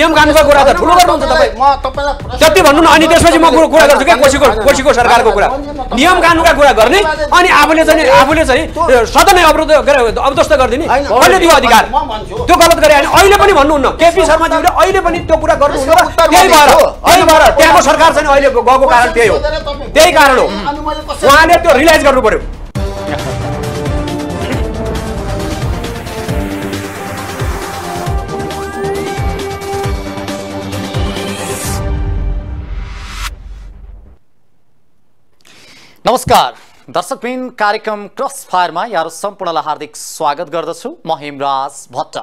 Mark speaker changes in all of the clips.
Speaker 1: PM कानुनको कुरा त ठुलो गर्नुहुन्छ
Speaker 2: तपाईँ जति भन्नु न अनि त्यसपछि म कुरा गर्छु क्या कोसीको कोसीको सरकारको
Speaker 1: कुरा नियम कानुनका कुरा गर्ने अनि आफूले चाहिँ आफूले चाहिँ सदनै अवरोध अवदस्त गरिदिने अहिले त्यो अधिकार त्यो गलत गरे अनि अहिले पनि भन्नुहुन्न केपी शर्माजीले अहिले पनि त्यो कुरा गर्नुहुन्न त्यही भएर त्यही भएर त्यहाँको सरकार चाहिँ अहिले गएको कारण त्यही हो
Speaker 2: त्यही कारण हो उहाँले त्यो रियलाइज गर्नु
Speaker 1: पऱ्यो
Speaker 3: नमस्कार दर्शकबिन कार्यक्रम क्रस फायरमा यहाँहरू सम्पूर्णलाई हार्दिक स्वागत गर्दछु म हेमराज भट्ट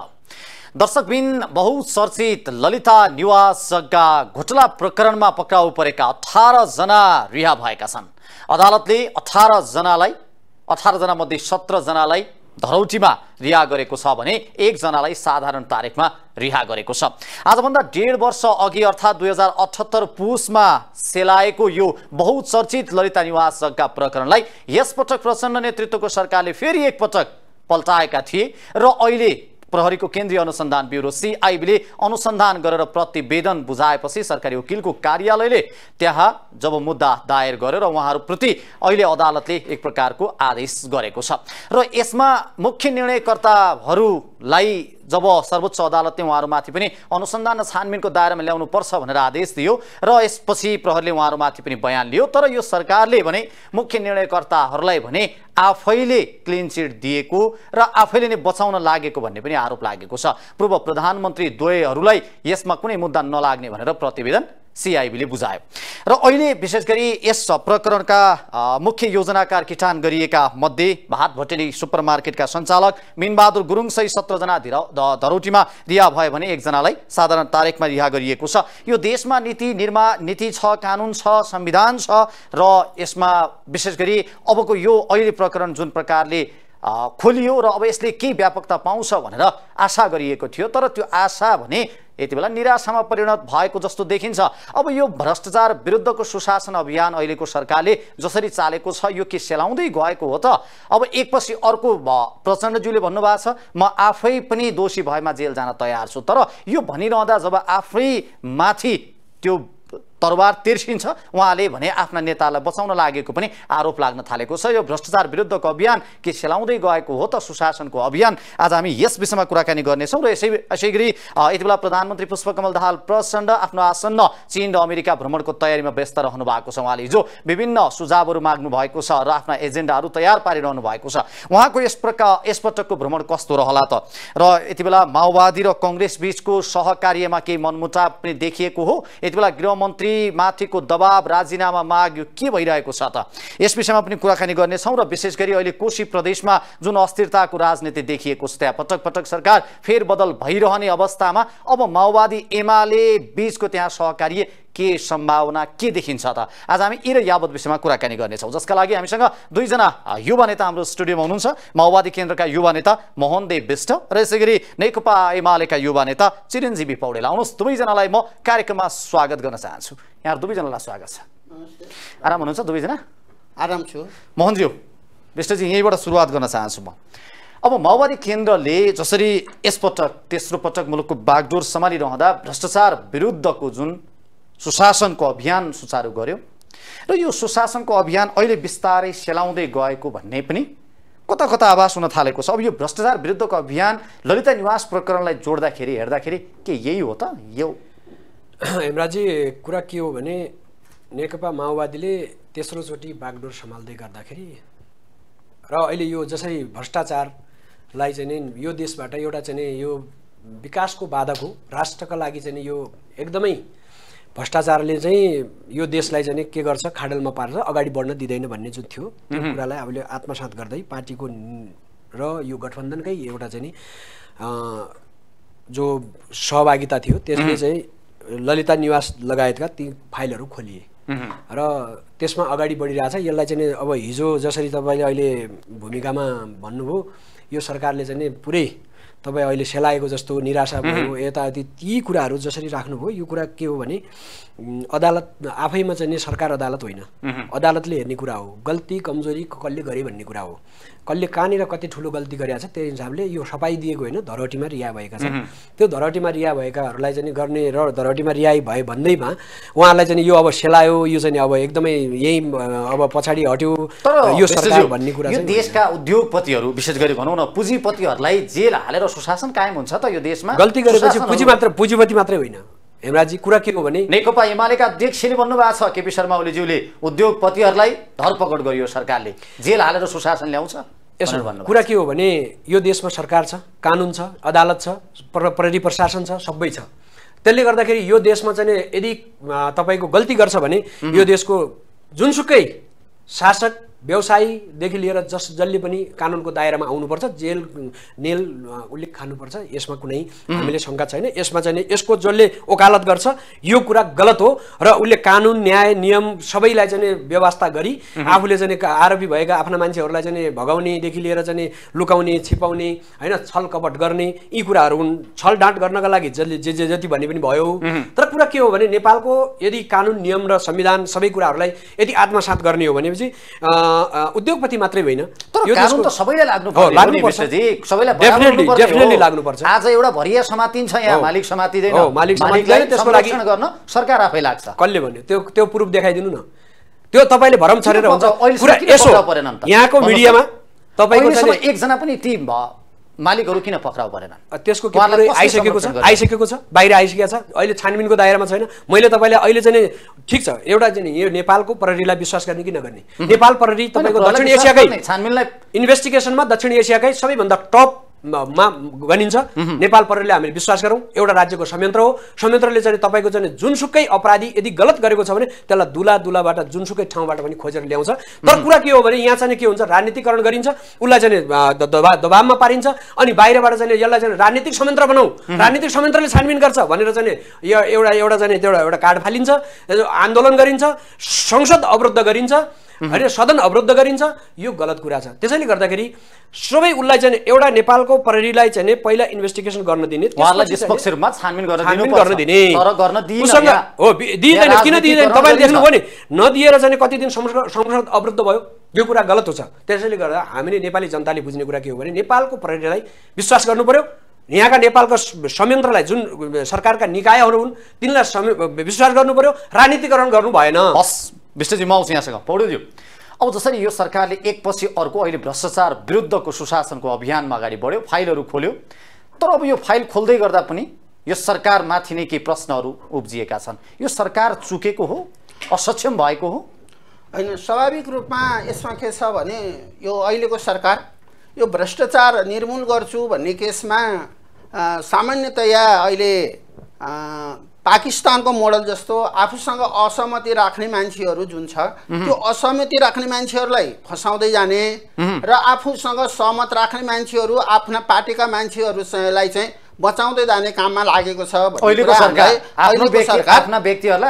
Speaker 3: दर्शकबिन बहुचर्चित ललिता निवास जग्गा घोटला प्रकरणमा पक्राउ परेका अठारजना रिहा भएका छन् अदालतले अठारजनालाई अठारजनामध्ये सत्रजनालाई धरौटीमा रिहा गरेको छ भने एकजनालाई साधारण तारिकमा रिहा गरेको छ आजभन्दा डेढ वर्ष अघि अर्थात् दुई हजार अठहत्तर पुसमा सेलाएको यो बहुचर्चित ललिता निवास जग्गा प्रकरणलाई यसपटक प्रचण्ड नेतृत्वको सरकारले फेरि एकपटक पल्टाएका थिए र अहिले प्रहरीको केन्द्रीय अनुसन्धान ब्युरो सिआइबीले अनुसन्धान गरेर प्रतिवेदन बुझाएपछि सरकारी वकिलको कार्यालयले त्यहाँ जब मुद्दा दायर गरेर उहाँहरूप्रति अहिले अदालतले एक प्रकारको आदेश गरेको छ र यसमा मुख्य निर्णयकर्ताहरूलाई जब सर्वोच्च अदालतले उहाँहरूमाथि पनि अनुसन्धान र छानबिनको दायरामा ल्याउनुपर्छ भनेर आदेश दियो र यसपछि प्रहरले उहाँहरूमाथि पनि बयान लियो तर यो सरकारले भने मुख्य निर्णयकर्ताहरूलाई भने आफैले क्लिन चिट दिएको र आफैले नै बचाउन लागेको भन्ने पनि आरोप लागेको छ पूर्व प्रधानमन्त्री द्वयहरूलाई यसमा कुनै मुद्दा नलाग्ने भनेर प्रतिवेदन सिआइबीले बुझायो र अहिले विशेष गरी यस प्रकरणका मुख्य योजनाकार किटान गरिएका मध्ये भात भटेली सुपर मार्केटका सञ्चालक मिनबहादुर गुरुङसहित सत्रजना धिरा धरोटीमा रिहा भयो भने एकजनालाई साधारण तारिकमा रिहा गरिएको छ यो देशमा नीति निर्मा नीति छ कानुन छ संविधान छ र यसमा विशेष गरी अबको यो अहिले प्रकरण जुन प्रकारले खोलियो र अब यसले के व्यापकता पाउँछ भनेर आशा गरिएको थियो तर त्यो आशा भने यति बेला निराशामा परिणत भएको जस्तो देखिन्छ अब यो भ्रष्टाचार विरुद्धको सुशासन अभियान अहिलेको सरकारले जसरी चालेको छ यो के सेलाउँदै गएको हो त अब एकपछि अर्को प्रचण्डज्यूले भन्नुभएको छ म आफै पनि दोषी भएमा जेल जान तयार छु तर यो भनिरहँदा जब आफै माथि त्यो तरवार तिर्सिन्छ उहाँले भने आफ्ना नेतालाई बचाउन लागेको पनि आरोप लाग्न थालेको छ यो भ्रष्टाचार विरुद्धको अभियान के सेलाउँदै गएको हो त सुशासनको अभियान आज हामी यस विषयमा कुराकानी गर्नेछौँ र यसै यसै गरी यति बेला प्रधानमन्त्री पुष्पकमल दाहाल प्रचण्ड आफ्नो आसन्न चिन र अमेरिका भ्रमणको तयारीमा व्यस्त रहनु भएको छ उहाँले हिजो विभिन्न सुझावहरू माग्नु भएको छ र आफ्ना एजेन्डाहरू तयार पारिरहनु भएको छ उहाँको यस प्रकार यसपटकको भ्रमण कस्तो रहला त र यति बेला माओवादी र कङ्ग्रेस बिचको सहकार्यमा केही मनमुटाव पनि देखिएको हो यति बेला गृहमन्त्री मन्त्रीमाथिको दबाब राजीनामा माग यो के भइरहेको छ त यस विषयमा पनि कुराकानी गर्नेछौँ र विशेष गरी अहिले कोशी प्रदेशमा जुन अस्थिरताको राजनीति देखिएको छ त्यहाँ पटक पटक सरकार फेरबदल भइरहने अवस्थामा अब माओवादी एमाले बीचको त्यहाँ सहकार्य के सम्भावना के देखिन्छ त आज हामी यी र यावत विषयमा कुराकानी गर्नेछौँ जसका लागि हामीसँग दुईजना युवा नेता हाम्रो स्टुडियोमा हुनुहुन्छ माओवादी केन्द्रका युवा नेता मोहनदेव विष्ट र यसै गरी नेकपा एमालेका युवा नेता चिरञ्जीवी पौडेल आउनुहोस् दुवैजनालाई म कार्यक्रममा स्वागत गर्न चाहन्छु यहाँ दुवैजनालाई स्वागत छ आराम हुनुहुन्छ दुवैजना आराम छु मोहनज्यू विष्टजी यहीँबाट सुरुवात गर्न चाहन्छु म अब माओवादी केन्द्रले जसरी यसपटक तेस्रो पटक मुलुकको बागडोर सम्हालिरहँदा भ्रष्टाचार विरुद्धको जुन सुशासनको अभियान सुचारू गर्यो र यो सुशासनको अभियान अहिले बिस्तारै सेलाउँदै गएको भन्ने पनि कता कता आवाज हुन थालेको छ अब यो भ्रष्टाचार विरुद्धको अभियान ललिता निवास प्रकरणलाई जोड्दाखेरि हेर्दाखेरि के यही हो त यो
Speaker 1: हेमराजी कुरा के हो भने नेकपा माओवादीले तेस्रोचोटि बागडोर सम्हाल्दै गर्दाखेरि र अहिले यो जसरी भ्रष्टाचारलाई चाहिँ नि यो देशबाट एउटा चाहिँ नि यो विकासको बाधक हो राष्ट्रका लागि चाहिँ नि यो एकदमै भ्रष्टाचारले चाहिँ यो देशलाई चाहिँ के गर्छ खाडलमा पारेर अगाडि बढ्न दिँदैन भन्ने जुन थियो त्यो कुरालाई हामीले आत्मसात गर्दै पार्टीको र यो गठबन्धनकै एउटा चाहिँ नि जो सहभागिता थियो त्यसले चाहिँ ललिता निवास लगायतका ती फाइलहरू खोलिए र त्यसमा अगाडि बढिरहेछ यसलाई चाहिँ अब हिजो जसरी तपाईँले अहिले भूमिकामा भन्नुभयो यो सरकारले चाहिँ पुरै तपाईँ अहिले सेलाएको जस्तो निराशा भयो यताउति यी कुराहरू जसरी राख्नुभयो यो कुरा के हो भने अदालत आफैमा चाहिँ सरकार अदालत होइन अदालतले हेर्ने कुरा हो गल्ती कमजोरी कसले गरे भन्ने कुरा हो कसले कहाँनिर कति ठुलो गल्ती गरिरहेको छ त्यही हिसाबले यो दिएको होइन धरोटीमा रिया भएका छन् त्यो धरोटीमा रिया भएकाहरूलाई चाहिँ गर्ने र धरोटीमा रियाई भए भन्दैमा उहाँहरूलाई चाहिँ यो अब सेलायो यो चाहिँ अब एकदमै यही
Speaker 3: अब पछाडि हट्यो यो सरकार भन्ने कुरा यो देशका उद्योगपतिहरू विशेष गरी भनौँ न पुँजीपतिहरूलाई जेल हालेर सुशासन कायम हुन्छ त यो देशमा गल्ती गरेपछि पुँजी मात्र पुँजीपति मात्रै होइन हेमराजी कुरा के हो भने नेकपा एमालेका अध्यक्षले भन्नुभएको छ केपी शर्मा ओलीज्यूले उद्योगपतिहरूलाई धरपकड गरियो सरकारले जेल हालेर सुशासन ल्याउँछ यसो भन्नु कुरा के हो भने
Speaker 1: यो देशमा सरकार छ कानुन छ अदालत छ प्रहरी प्रशासन छ सबै छ त्यसले गर्दाखेरि यो देशमा चाहिँ यदि तपाईँको गल्ती गर्छ भने यो देशको जुनसुकै शासक व्यवसायदेखि लिएर जस जसले पनि कानुनको दायरामा आउनुपर्छ जेल नेल उल्लेख खानुपर्छ यसमा कुनै हामीले शङ्का छैन यसमा चाहिँ यसको जसले ओकालत गर्छ यो कुरा गलत हो र उसले कानुन न्याय नियम सबैलाई चाहिँ व्यवस्था गरी आफूले चाहिँ आरोपी भएका आफ्ना मान्छेहरूलाई चाहिँ भगाउनेदेखि लिएर चाहिँ लुकाउने छिपाउने होइन छल कपट गर्ने यी कुराहरू हुन् छल डाँट गर्नका लागि जसले जे जे जति भन्ने पनि भयो तर कुरा के हो भने नेपालको यदि कानुन नियम र संविधान सबै कुराहरूलाई यदि आत्मसात गर्ने हो भनेपछि उद्योगपति मात्रै होइन तर यो कानुन त सबैलाई
Speaker 3: लाग्नु लाग्नुपर्छ
Speaker 1: सबैलाई लाग्नुपर्छ
Speaker 3: आज एउटा भरिया समातिन्छ यहाँ मालिक समातिँदैन मालिक मालिकलाई त्यसको लागि गर्न
Speaker 1: सरकार आफै लाग्छ कसले भन्यो त्यो त्यो प्रुफ देखाइदिनु न त्यो तपाईँले भरम छरेर हुन्छ यसो यहाँको मिडियामा
Speaker 3: तपाईँको एकजना पनि टिम भयो मालिकहरू किन पक्राउ परेन त्यसको आइसकेको छ आइसकेको छ बाहिर आइसकेको छ
Speaker 1: अहिले छानबिनको दायरामा छैन मैले तपाईँलाई अहिले चाहिँ ठिक छ एउटा चाहिँ यो नेपालको प्रहरीलाई विश्वास गर्ने कि नगर्ने नेपाल प्रहरी तपाईँको दक्षिण एसियाकै
Speaker 3: छानबिनलाई
Speaker 1: इन्भेस्टिगेसनमा दक्षिण एसियाकै सबैभन्दा टप मा गनिन्छ नेपाल प्रहरीले हामीले विश्वास गरौँ एउटा राज्यको संयन्त्र हो संयन्त्रले चाहिँ तपाईँको चाहिँ जुनसुकै अपराधी यदि गलत गरेको छ भने त्यसलाई दुला दुलाबाट जुनसुकै ठाउँबाट पनि खोजेर ल्याउँछ तर कुरा के हो भने यहाँ चाहिँ के हुन्छ राजनीतिकरण गरिन्छ उसलाई चाहिँ दबा दबावमा पारिन्छ अनि बाहिरबाट चाहिँ यसलाई चाहिँ राजनीतिक संयन्त्र बनाऊ राजनीतिक संयन्त्रले छानबिन गर्छ भनेर चाहिँ यो एउटा एउटा चाहिँ एउटा एउटा कार्ड फालिन्छ आन्दोलन गरिन्छ संसद अवरुद्ध गरिन्छ होइन सदन अवरुद्ध गरिन्छ यो गलत कुरा छ त्यसैले गर्दाखेरि सबै उसलाई चाहिँ एउटा नेपालको प्रहरीलाई चाहिँ पहिला इन्भेस्टिगेसन गर्न दिने किन
Speaker 3: दिँदैन तपाईँले देख्नुभयो नि
Speaker 1: नदिएर चाहिँ कति दिन संसद अवरुद्ध भयो यो कुरा गलत हो छ त्यसैले गर्दा हामीले नेपाली जनताले बुझ्ने कुरा के हो भने नेपालको प्रहरीलाई विश्वास गर्नु पर्यो यहाँका नेपालको संयन्त्रलाई जुन सरकारका निकायहरू हुन् तिनलाई विश्वास गर्नु पर्यो राजनीतिकरण गर्नु भएन विष्टजी म आउँछु यहाँसँग पौडेलज्यू
Speaker 3: अब जसरी यो सरकारले एकपछि अर्को अहिले भ्रष्टाचार विरुद्धको सुशासनको अभियानमा अगाडि बढ्यो फाइलहरू खोल्यो तर अब यो फाइल खोल्दै गर्दा पनि यो सरकारमाथि नै केही प्रश्नहरू उब्जिएका छन्
Speaker 2: यो सरकार चुकेको हो असक्षम भएको हो होइन स्वाभाविक रूपमा यसमा के छ भने यो अहिलेको सरकार यो भ्रष्टाचार निर्मूल गर्छु भन्ने केसमा सामान्यतया अहिले पाकिस्तानको मोडल जस्तो आफूसँग असहमति राख्ने मान्छेहरू जुन छ त्यो असहमति राख्ने मान्छेहरूलाई फसाउँदै जाने र आफूसँग सहमत राख्ने मान्छेहरू आफ्ना पार्टीका मान्छेहरूलाई चाहिँ बचाउँदै जाने काममा लागेको छ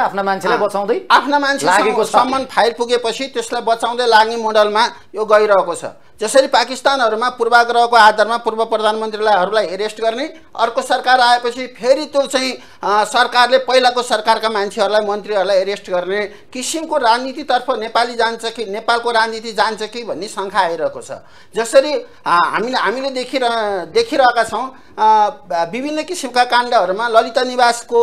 Speaker 2: आफ्ना मान्छेलाई सम्मान फाइल पुगेपछि त्यसलाई बचाउँदै लाग्ने मोडलमा यो गइरहेको छ जसरी पाकिस्तानहरूमा पूर्वाग्रहको आधारमा पूर्व प्रधानमन्त्रीलाईहरूलाई एरेस्ट गर्ने अर्को सरकार आएपछि फेरि त्यो चाहिँ सरकारले पहिलाको सरकारका मान्छेहरूलाई मन्त्रीहरूलाई एरेस्ट गर्ने किसिमको राजनीतितर्फ नेपाली जान्छ कि नेपालको राजनीति जान्छ कि भन्ने शङ्खा आइरहेको छ जसरी हामीले हामीले देखिर देखिरहेका छौँ विभिन्न किसिमका काण्डहरूमा ललिता निवासको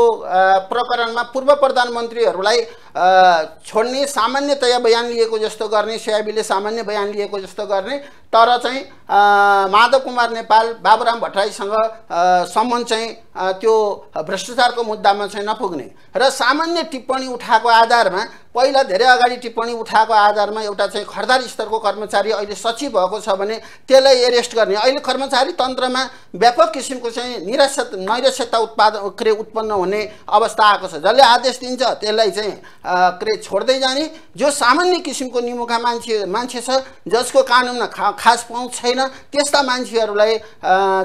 Speaker 2: प्रकरणमा पूर्व प्रधानमन्त्रीहरूलाई छोड़ने सामान्यतया बयान लिखे जस्तों करने गर्ने ने सामान्य बयान लिखे जस्तों करने तर चाहिँ माधव कुमार नेपाल बाबुराम भट्टराईसँग सम्बन्ध चाहिँ त्यो भ्रष्टाचारको मुद्दामा चाहिँ नपुग्ने र सामान्य टिप्पणी उठाएको आधारमा पहिला धेरै अगाडि टिप्पणी उठाएको आधारमा एउटा चाहिँ खरदार स्तरको कर्मचारी अहिले सचिव भएको छ भने त्यसलाई एरेस्ट गर्ने अहिले कर्मचारी तन्त्रमा व्यापक किसिमको चाहिँ निराश नैराश्यता उत्पादन क्रे उत्पन्न हुने अवस्था आएको छ जसले आदेश दिन्छ त्यसलाई चाहिँ क्रे छोड्दै जाने जो सामान्य किसिमको निमुखा मान्छे मान्छे छ जसको कानुनमा खा खास पाउँछ त्यस्ता मान्छेहरूलाई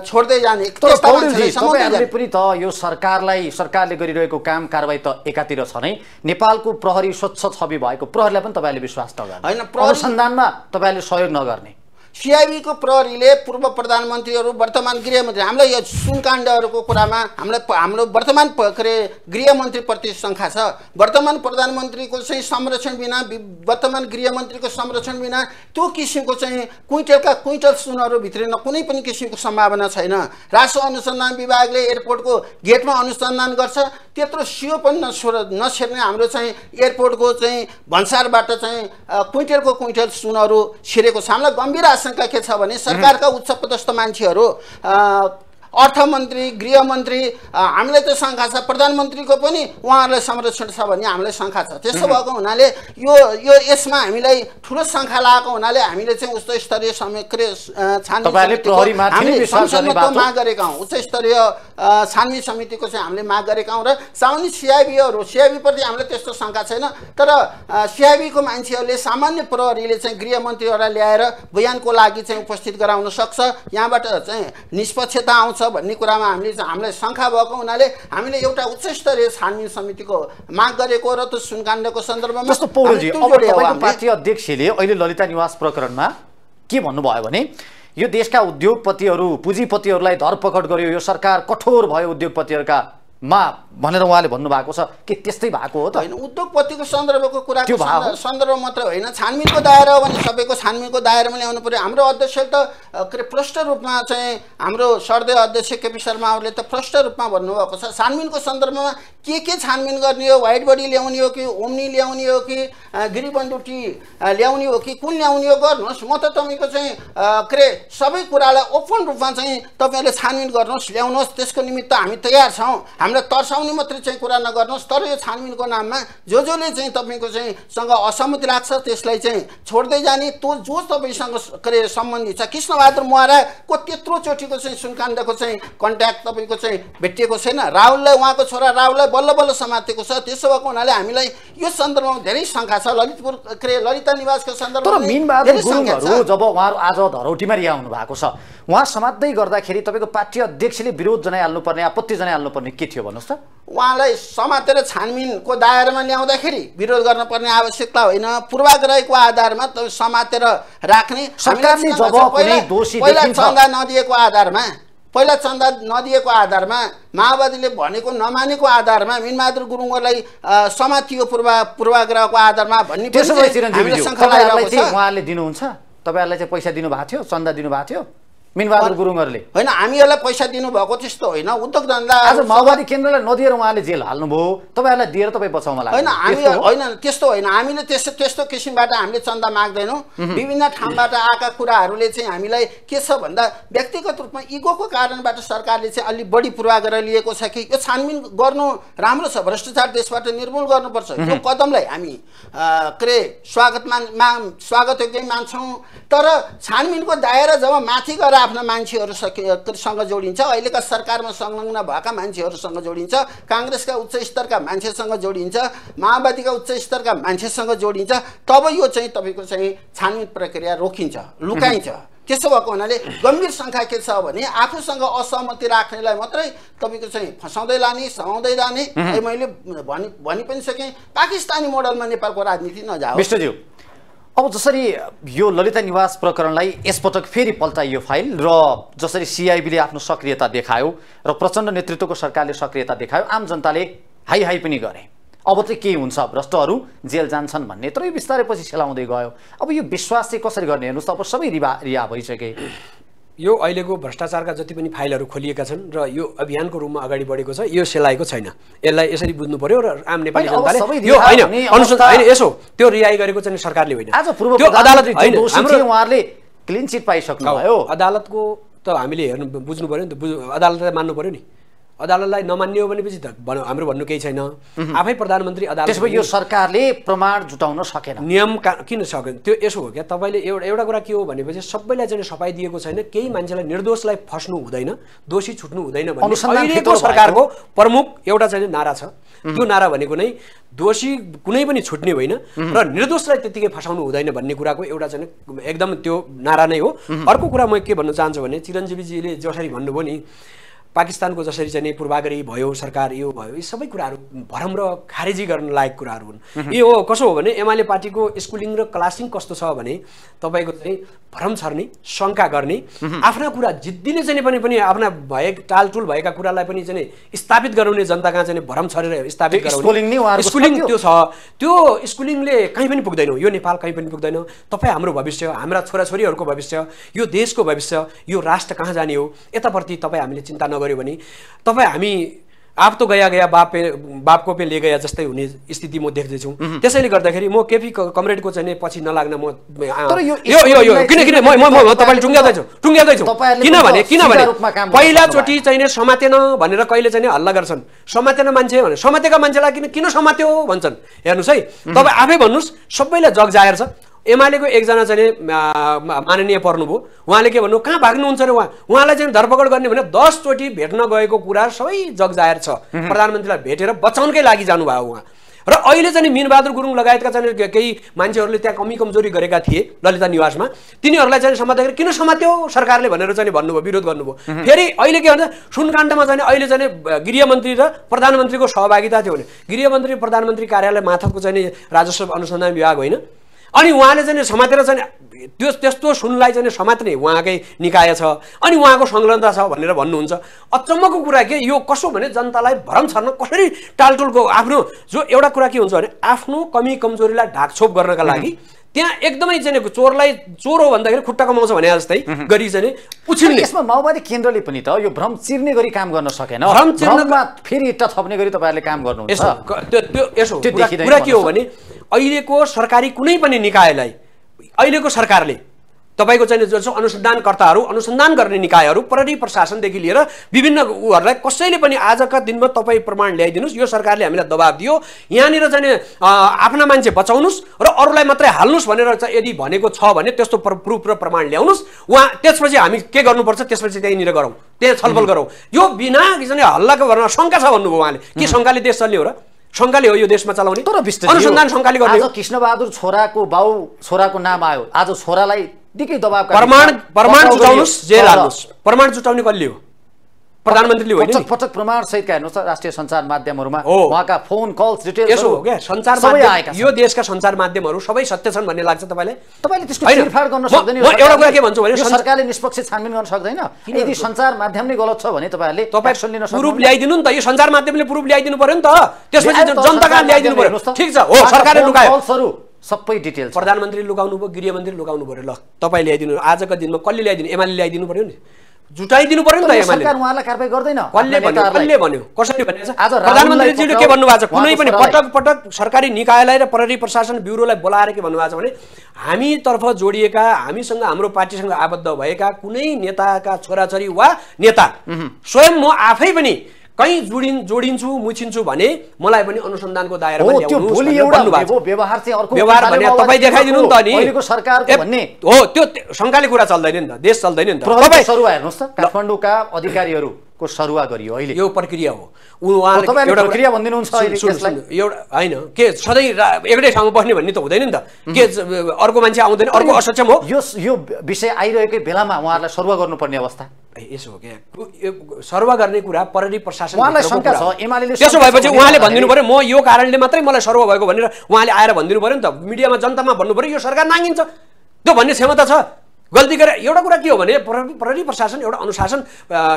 Speaker 2: छोड्दै जाने तपाईँहरूले
Speaker 3: पनि त यो सरकारलाई सरकारले गरिरहेको काम कारवाही त एकातिर छ नै नेपालको प्रहरी स्वच्छ छवि भएको प्रहरीलाई पनि तपाईँहरूले विश्वास नगर्ने
Speaker 2: होइन अनुसन्धानमा तपाईँहरूले
Speaker 3: सहयोग नगर्ने
Speaker 2: सिआइबीको प्रहरीले पूर्व प्रधानमन्त्रीहरू वर्तमान गृहमन्त्री हामीलाई यो सुनकाण्डहरूको कुरामा हामीलाई हाम्रो वर्तमान के अरे गृहमन्त्रीप्रति शङ्का छ वर्तमान प्रधानमन्त्रीको चाहिँ संरक्षण बिना वर्तमान गृहमन्त्रीको संरक्षण बिना त्यो किसिमको चाहिँ क्विन्टलका कुइन्टल सुनहरू भित्र कुनै पनि किसिमको सम्भावना छैन राष्ट्र अनुसन्धान विभागले एयरपोर्टको गेटमा अनुसन्धान गर्छ त्यत्रो सियो पनि नछोड नछेर्ने हाम्रो चाहिँ एयरपोर्टको चाहिँ भन्सारबाट चाहिँ क्विन्टलको क्विन्टल सुनहरू छिरेको छ हामीलाई गम्भीर आशंका के छ भने सरकारका उच्च पदस्थ मान्छेहरू अर्थमन्त्री गृहमन्त्री हामीलाई त शङ्का छ प्रधानमन्त्रीको पनि उहाँहरूलाई संरक्षण छ भन्ने हामीलाई शङ्का छ त्यसो भएको हुनाले यो यो यसमा हामीलाई ठुलो शङ्का लगाएको हुनाले हामीले चाहिँ उच्च स्तरीय समग्र छानबिन संसदमा माग गरेका हौँ उच्च स्तरीय छानबिन समितिको चाहिँ हामीले माग गरेका हौँ र साउने सिआइबीहरू सिआइबीप्रति हामीलाई त्यस्तो शङ्का छैन तर सिआइबीको मान्छेहरूले सामान्य प्रहरीले चाहिँ गृहमन्त्रीहरूलाई ल्याएर बयानको लागि चाहिँ उपस्थित गराउन सक्छ यहाँबाट चाहिँ निष्पक्षता आउँछ भन्ने कुरामा हामीले हामीलाई शङ्का भएको हुनाले हामीले एउटा उच्च स्तरीय छानबिन समितिको माग गरेको र त्यो सुनकाण्डको सन्दर्भमा पार्टी
Speaker 3: अध्यक्षले अहिले ललिता निवास प्रकरणमा के भन्नुभयो भने यो देशका उद्योगपतिहरू पुँजीपतिहरूलाई धरपकड गर्यो यो सरकार कठोर भयो उद्योगपतिहरूका मा भनेर उहाँले भन्नुभएको छ कि त्यस्तै भएको हो त होइन
Speaker 2: उद्योगपतिको सन्दर्भको कुरा सन्दर्भ मात्र होइन छानबिनको दायरा हो भने सबैको छानबिनको दायरामा ल्याउनु पऱ्यो हाम्रो अध्यक्षले त के अरे प्रष्ट रूपमा चाहिँ हाम्रो सर्दै अध्यक्ष केपी शर्माहरूले त प्रष्ट रूपमा भन्नुभएको छ छानबिनको सन्दर्भमा के के छानबिन गर्ने हो वाइट बडी ल्याउने हो कि ओम्नी ल्याउने हो कि बन्दुटी ल्याउने हो कि कुन ल्याउने हो गर्नुहोस् म त तपाईँको चाहिँ के अरे सबै कुरालाई ओपन रूपमा चाहिँ तपाईँहरूले छानबिन गर्नुहोस् ल्याउनुहोस् त्यसको निमित्त हामी तयार छौँ हामीलाई तर्साउने मात्रै चाहिँ कुरा नगर्नुहोस् तर यो छानबिनको नाममा जो जसले चाहिँ तपाईँको चाहिँ सँग असहमति राख्छ त्यसलाई चाहिँ छोड्दै जाने त्यो जो तपाईँसँग के अरे सम्बन्धित छ कृष्णबहादुर मुहाराको त्यत्रोचोटिको चाहिँ सुनकाण्डको चाहिँ कन्ट्याक्ट तपाईँको चाहिँ भेटिएको छैन राहुललाई उहाँको छोरा राहुललाई बल्ल बल्ल समातेको छ त्यसो भएको हुनाले हामीलाई यो सन्दर्भमा धेरै शङ्का छ ललितपुर के अरे ललिता निवासको सन्दर्भमा
Speaker 3: जब उहाँहरू आज धरौटीमा रिहा हुनु भएको छ उहाँ समात्दै गर्दाखेरि तपाईँको पार्टी अध्यक्षले विरोध जनाइहाल्नुपर्ने आपत्ति जनाइहाल्नुपर्ने के थियो भन्नुहोस् त
Speaker 2: उहाँलाई समातेर छानबिनको दायरामा ल्याउँदाखेरि विरोध गर्न पर्ने आवश्यकता होइन पूर्वाग्रहको आधारमा समातेर राख्ने पहिला चन्दा नदिएको आधारमा पहिला चन्दा नदिएको आधारमा माओवादीले भनेको नमानेको आधारमा मिनबहादुर गुरुङलाई समातियो पूर्वा पूर्वाग्रहको आधारमा भन्ने उहाँले
Speaker 3: दिनुहुन्छ तपाईँहरूलाई चाहिँ पैसा दिनुभएको थियो चन्दा दिनुभएको थियो मिनबहादुर गुरुङहरूले होइन हामीहरूलाई पैसा
Speaker 2: दिनुभएको त्यस्तो होइन उद्योग धन्दा आज
Speaker 3: माओवादी केन्द्रलाई नदिएर उहाँले जेल हाल्नुभयो तपाईँहरूलाई दिएर तपाईँ बचाउनु होइन हामी होइन
Speaker 2: त्यस्तो होइन हामीले त्यस्तो त्यस्तो किसिमबाट हामीले चन्दा माग्दैनौँ विभिन्न ठाउँबाट आएका कुराहरूले चाहिँ हामीलाई के छ भन्दा व्यक्तिगत रूपमा इगोको कारणबाट सरकारले चाहिँ अलिक बढी पूर्वाग्रह लिएको छ कि यो छानबिन गर्नु राम्रो छ भ्रष्टाचार देशबाट निर्मूल गर्नुपर्छ यो कदमलाई हामी के स्वागत मान स्वागत योग्य मान्छौँ तर छानबिनको दायरा जब माथि गएर आफ्ना मान्छेहरू सँग जोडिन्छ अहिलेका सरकारमा संलग्न भएका मान्छेहरूसँग जोडिन्छ काङ्ग्रेसका उच्च स्तरका मान्छेसँग जोडिन्छ माओवादीका उच्च स्तरका मान्छेसँग जोडिन्छ तब यो चाहिँ तपाईँको चाहिँ छानबिन प्रक्रिया रोकिन्छ लुकाइन्छ त्यसो भएको हुनाले गम्भीर शङ्का के छ भने आफूसँग असहमति राख्नेलाई मात्रै तपाईँको चाहिँ फसाउँदै लाने सहाउँदै लाने मैले भनि भनि पनि सकेँ पाकिस्तानी मोडलमा नेपालको राजनीति नजाऊ
Speaker 3: अब जसरी यो ललिता निवास प्रकरणलाई यसपटक फेरि पल्टाइयो फाइल र जसरी सिआइबीले आफ्नो सक्रियता देखायो र प्रचण्ड नेतृत्वको सरकारले सक्रियता देखायो आम जनताले हाई हाई पनि गरे अब चाहिँ के हुन्छ भ्रष्टहरू जेल जान्छन् भन्ने तर यो बिस्तारै पछि सेलाउँदै गयो अब यो विश्वास चाहिँ कसरी गर्ने हेर्नुहोस् त अब सबै रिभा रिहा भइसके यो अहिलेको भ्रष्टाचारका
Speaker 1: जति पनि फाइलहरू खोलिएका छन् र यो अभियानको रूपमा अगाडि बढेको छ यो सेलाएको छैन यसलाई यसरी बुझ्नु पर्यो र आम नेपाली जनताले यो होइन यसो त्यो रिहाई गरेको चाहिँ सरकारले
Speaker 3: होइन क्लिन चिट पाइसक्नु अदालतको त हामीले
Speaker 1: हेर्नु बुझ्नु पर्यो नि त बुझ अदालतलाई मान्नु पर्यो नि अदालतलाई नमान्ने हो भनेपछि त भनौँ हाम्रो भन्नु केही छैन आफै प्रधानमन्त्री अदालत यो
Speaker 3: सरकारले प्रमाण जुटाउन सकेन नियम किन सकेन
Speaker 1: त्यो यसो हो क्या तपाईँले एउटा एउटा कुरा के हो भनेपछि सबैलाई चाहिँ सफाइ दिएको छैन केही मान्छेलाई निर्दोषलाई फस्नु हुँदैन दोषी छुट्नु हुँदैन सरकारको प्रमुख एउटा चाहिँ नारा छ त्यो नारा भनेको नै दोषी कुनै पनि छुट्ने होइन र निर्दोषलाई त्यतिकै फसाउनु हुँदैन भन्ने कुराको एउटा चाहिँ एकदम त्यो नारा नै हो अर्को कुरा म के भन्न चाहन्छु भने चिरञ्जीवीजीले जसरी भन्नुभयो नि पाकिस्तानको जसरी चाहिँ पूर्वाग्रही भयो सरकार यो भयो यी सबै कुराहरू भरम र खारेजी गर्न लायक कुराहरू हुन् यो हो कसो हो भने एमाले पार्टीको स्कुलिङ र क्लासिङ कस्तो छ भने तपाईँको चाहिँ भरम छर्ने शङ्का गर्ने आफ्ना कुरा जिद्दीले चाहिँ पनि पनि आफ्ना भए टालटुल भएका कुरालाई पनि चाहिँ स्थापित गराउने जनता कहाँ चाहिँ भरम छरेर स्थापित गराउने स्कुलिङ त्यो छ त्यो स्कुलिङले कहीँ पनि पुग्दैन यो नेपाल कहीँ पनि पुग्दैन तपाईँ हाम्रो भविष्य हाम्रा छोराछोरीहरूको भविष्य यो देशको भविष्य यो राष्ट्र कहाँ जाने हो यताप्रति तपाईँ हामीले चिन्ता न गऱ्यो भने तपाईँ हामी आप त गया गया बापे बापको पे ले गया जस्तै हुने स्थिति म देख्दैछु त्यसैले गर्दाखेरि म केपी कमरेडको चाहिँ पछि नलाग्न म यो तपाईँले टुङ्ग्याउँदैछु टुङ्ग्याउँदैछु किनभने किनभने पहिलाचोटि चाहिँ समातेन भनेर कहिले चाहिँ हल्ला गर्छन् समातेन मान्छे भनेर समातेका मान्छेलाई किन किन समात्यो भन्छन् हेर्नुहोस् है तपाईँ आफै भन्नुहोस् सबैलाई जग जाहेर छ एमालेको एकजना चाहिँ माननीय पर्नुभयो उहाँले के भन्नु कहाँ भाग्नुहुन्छ र उहाँ उहाँलाई चाहिँ धरपकड गर्ने भने दसचोटि भेट्न गएको कुरा सबै जगजाहेर छ प्रधानमन्त्रीलाई भेटेर बचाउनकै लागि जानुभयो उहाँ र अहिले चाहिँ मिनबहादुर गुरुङ लगायतका चाहिँ केही मान्छेहरूले त्यहाँ कमी कमजोरी गरेका थिए ललिता निवासमा तिनीहरूलाई चाहिँ समात्दाखेरि किन समात्यो सरकारले भनेर चाहिँ भन्नुभयो विरोध गर्नुभयो फेरि अहिले के भन्छ सुनकाण्डमा चाहिँ अहिले चाहिँ गृहमन्त्री र प्रधानमन्त्रीको सहभागिता थियो भने गृहमन्त्री प्रधानमन्त्री कार्यालय माथको चाहिँ राजस्व अनुसन्धान विभाग होइन अनि उहाँले चाहिँ समातेर चाहिँ त्यो त्यस्तो सुनलाई चाहिँ समात्ने उहाँकै निकाय छ अनि उहाँको संलग्नता छ भनेर भन्नुहुन्छ अचम्मको कुरा के यो कसो भने जनतालाई भरम छर्न कसरी टालटुलको आफ्नो जो एउटा कुरा के हुन्छ भने आफ्नो कमी कमजोरीलाई ढाकछोप गर्नका लागि त्यहाँ एकदमै चाहिँ चोरलाई चोर हो भन्दाखेरि खुट्टा कमाउँछ भने जस्तै गरी चाहिँ
Speaker 3: उछिन्ने यसमा माओवादी केन्द्रले पनि त यो भ्रम चिर्ने गरी काम गर्न सकेन भ्रम चिर्नमा फेरि इट्टा थप्ने गरी तपाईँहरूले काम गर्नु यसो
Speaker 1: त्यो यसो कुरा के हो भने अहिलेको सरकारी कुनै पनि निकायलाई अहिलेको सरकारले तपाईँको चाहिँ जो अनुसन्धानकर्ताहरू अनुसन्धान गर्ने निकायहरू प्रहरी प्रशासनदेखि लिएर विभिन्न ऊहरूलाई कसैले पनि आजका दिनमा तपाईँ प्रमाण ल्याइदिनुहोस् यो सरकारले हामीलाई दबाब दियो यहाँनिर चाहिँ आफ्ना मान्छे बचाउनुहोस् र अरूलाई मात्रै हाल्नुहोस् भनेर चाहिँ यदि भनेको छ भने त्यस्तो प्रुफ र प्रमाण ल्याउनुहोस् उहाँ त्यसपछि हामी के गर्नुपर्छ त्यसपछि त्यहीँनिर गरौँ त्यहाँ छलफल गरौँ यो बिना हल्लाको भरमा शङ्का छ भन्नुभयो उहाँले के शङ्काले देश चल्यो र शङ्काले हो यो देशमा चलाउने तर अनुसन्धान शङ्काले गर्ने
Speaker 3: कृष्णबहादुर छोराको बाउ छोराको नाम आयो आज छोरालाई निकै दबाब प्रमाण प्रमाण जुटाउनुहोस् जे हाल्नुहोस्
Speaker 1: प्रमाण जुटाउने कसले
Speaker 3: हो प्रधानमन्त्रीले होइन पटक पटक प्रमाण सहितका हेर्नुहोस् राष्ट्रिय सञ्चार माध्यमहरूमा उहाँका फोन कल्स डिटेल्स यसो हो क्या सञ्चार माध्यम यो
Speaker 1: देशका सञ्चार माध्यमहरू सबै सत्य छन् भन्ने लाग्छ तपाईँलाई
Speaker 3: तपाईँले त्यसको हेरफार गर्न सक्दैन एउटा कुरा के भन्छु भने सरकारले निष्पक्ष छानबिन गर्न सक्दैन यदि सञ्चार माध्यम नै गलत छ भने तपाईँहरूले तपाईँ लिन प्रुफ ल्याइदिनु नि त यो सञ्चार माध्यमले प्रुफ ल्याइदिनु पर्यो नि त त्यसपछि जनताका ल्याइदिनु पर्यो ठिक छ हो सरकारले लुकायो सबै डिटेल्स प्रधानमन्त्री लुकाउनु
Speaker 1: भयो गृहमन्त्री लुकाउनु भयो ल तपाईँ ल्याइदिनु आजको दिनमा कसले ल्याइदिनु एमाले ल्याइदिनु पर्यो नि जुटाइदिनु पर्यो नि त सरकार
Speaker 3: उहाँलाई कारबाही गर्दैन कसले भन्यो कसले
Speaker 1: भन्यो कसरी भनेको छ आज प्रधानमन्त्रीजीले के भन्नुभएको छ कुनै पनि पटक पटक सरकारी निकायलाई र प्रहरी प्रशासन ब्युरोलाई बोलाएर के भन्नुभएको छ भने हामीतर्फ जोडिएका हामीसँग हाम्रो पार्टीसँग आबद्ध भएका कुनै नेताका छोराछोरी वा नेता स्वयं म आफै पनि कहीँ जोडिन जोडिन्छु मुछिन्छु भने
Speaker 3: मलाई पनि अनुसन्धानको दायरामा व्यवहार भने तपाईँ देखाइदिनु नि त नि
Speaker 1: हो त्यो शङ्काले कुरा चल्दैन नि त देश चल्दैन नि त
Speaker 3: काठमाडौँका अधिकारीहरू को सरुवा गरियो अहिले यो प्रक्रिया हो उहाँले एउटा प्रक्रिया भनिदिनुहुन्छ
Speaker 1: एउटा होइन के सधैँ एकै ठाउँमा बस्ने भन्ने त हुँदैन नि त के अर्को
Speaker 3: मान्छे आउँदैन अर्को असक्षम हो यो यो विषय आइरहेकै बेलामा उहाँहरूलाई सरुवा गर्नुपर्ने अवस्था
Speaker 1: यसो हो क्या सरुवा
Speaker 3: गर्ने कुरा प्रहरी प्रशासन त्यसो भएपछि उहाँले भनिदिनु
Speaker 1: पऱ्यो म यो कारणले मात्रै मलाई सरुवा भएको भनेर उहाँले आएर भनिदिनु पऱ्यो नि त मिडियामा जनतामा भन्नु पऱ्यो यो सरकार नाङ्गिन्छ त्यो भन्ने क्षमता छ गल्ती गरे एउटा कुरा के हो भने प्रहरी प्रशासन एउटा अनुशासन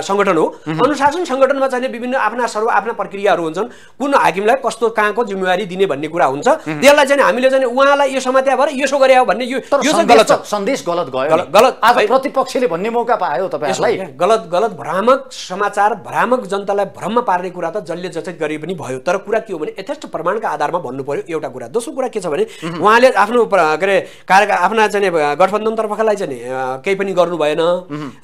Speaker 1: सङ्गठन हो अनुशासन सङ्गठनमा चाहिँ विभिन्न आफ्ना सर्व आफ्ना प्रक्रियाहरू हुन्छन् कुन हाकिमलाई कस्तो कहाँको जिम्मेवारी दिने भन्ने कुरा हुन्छ त्यसलाई चाहिँ हामीले चाहिँ उहाँलाई यो समात्या भएर यसो गरे हो भन्ने यो गलत
Speaker 3: सन्देश गलत गयो गलत प्रतिपक्षले भन्ने मौका पायो तपाईँहरूलाई
Speaker 1: गलत गलत भ्रामक समाचार भ्रामक जनतालाई भ्रम पार्ने कुरा त जसले जचेत गरे पनि भयो तर कुरा के हो भने यथेष्ट प्रमाणका आधारमा भन्नु पर्यो एउटा कुरा दोस्रो कुरा के छ भने उहाँले आफ्नो के अरे कार्य आफ्ना चाहिँ गठबन्धन तर्फकालाई चाहिँ केही पनि गर्नु भएन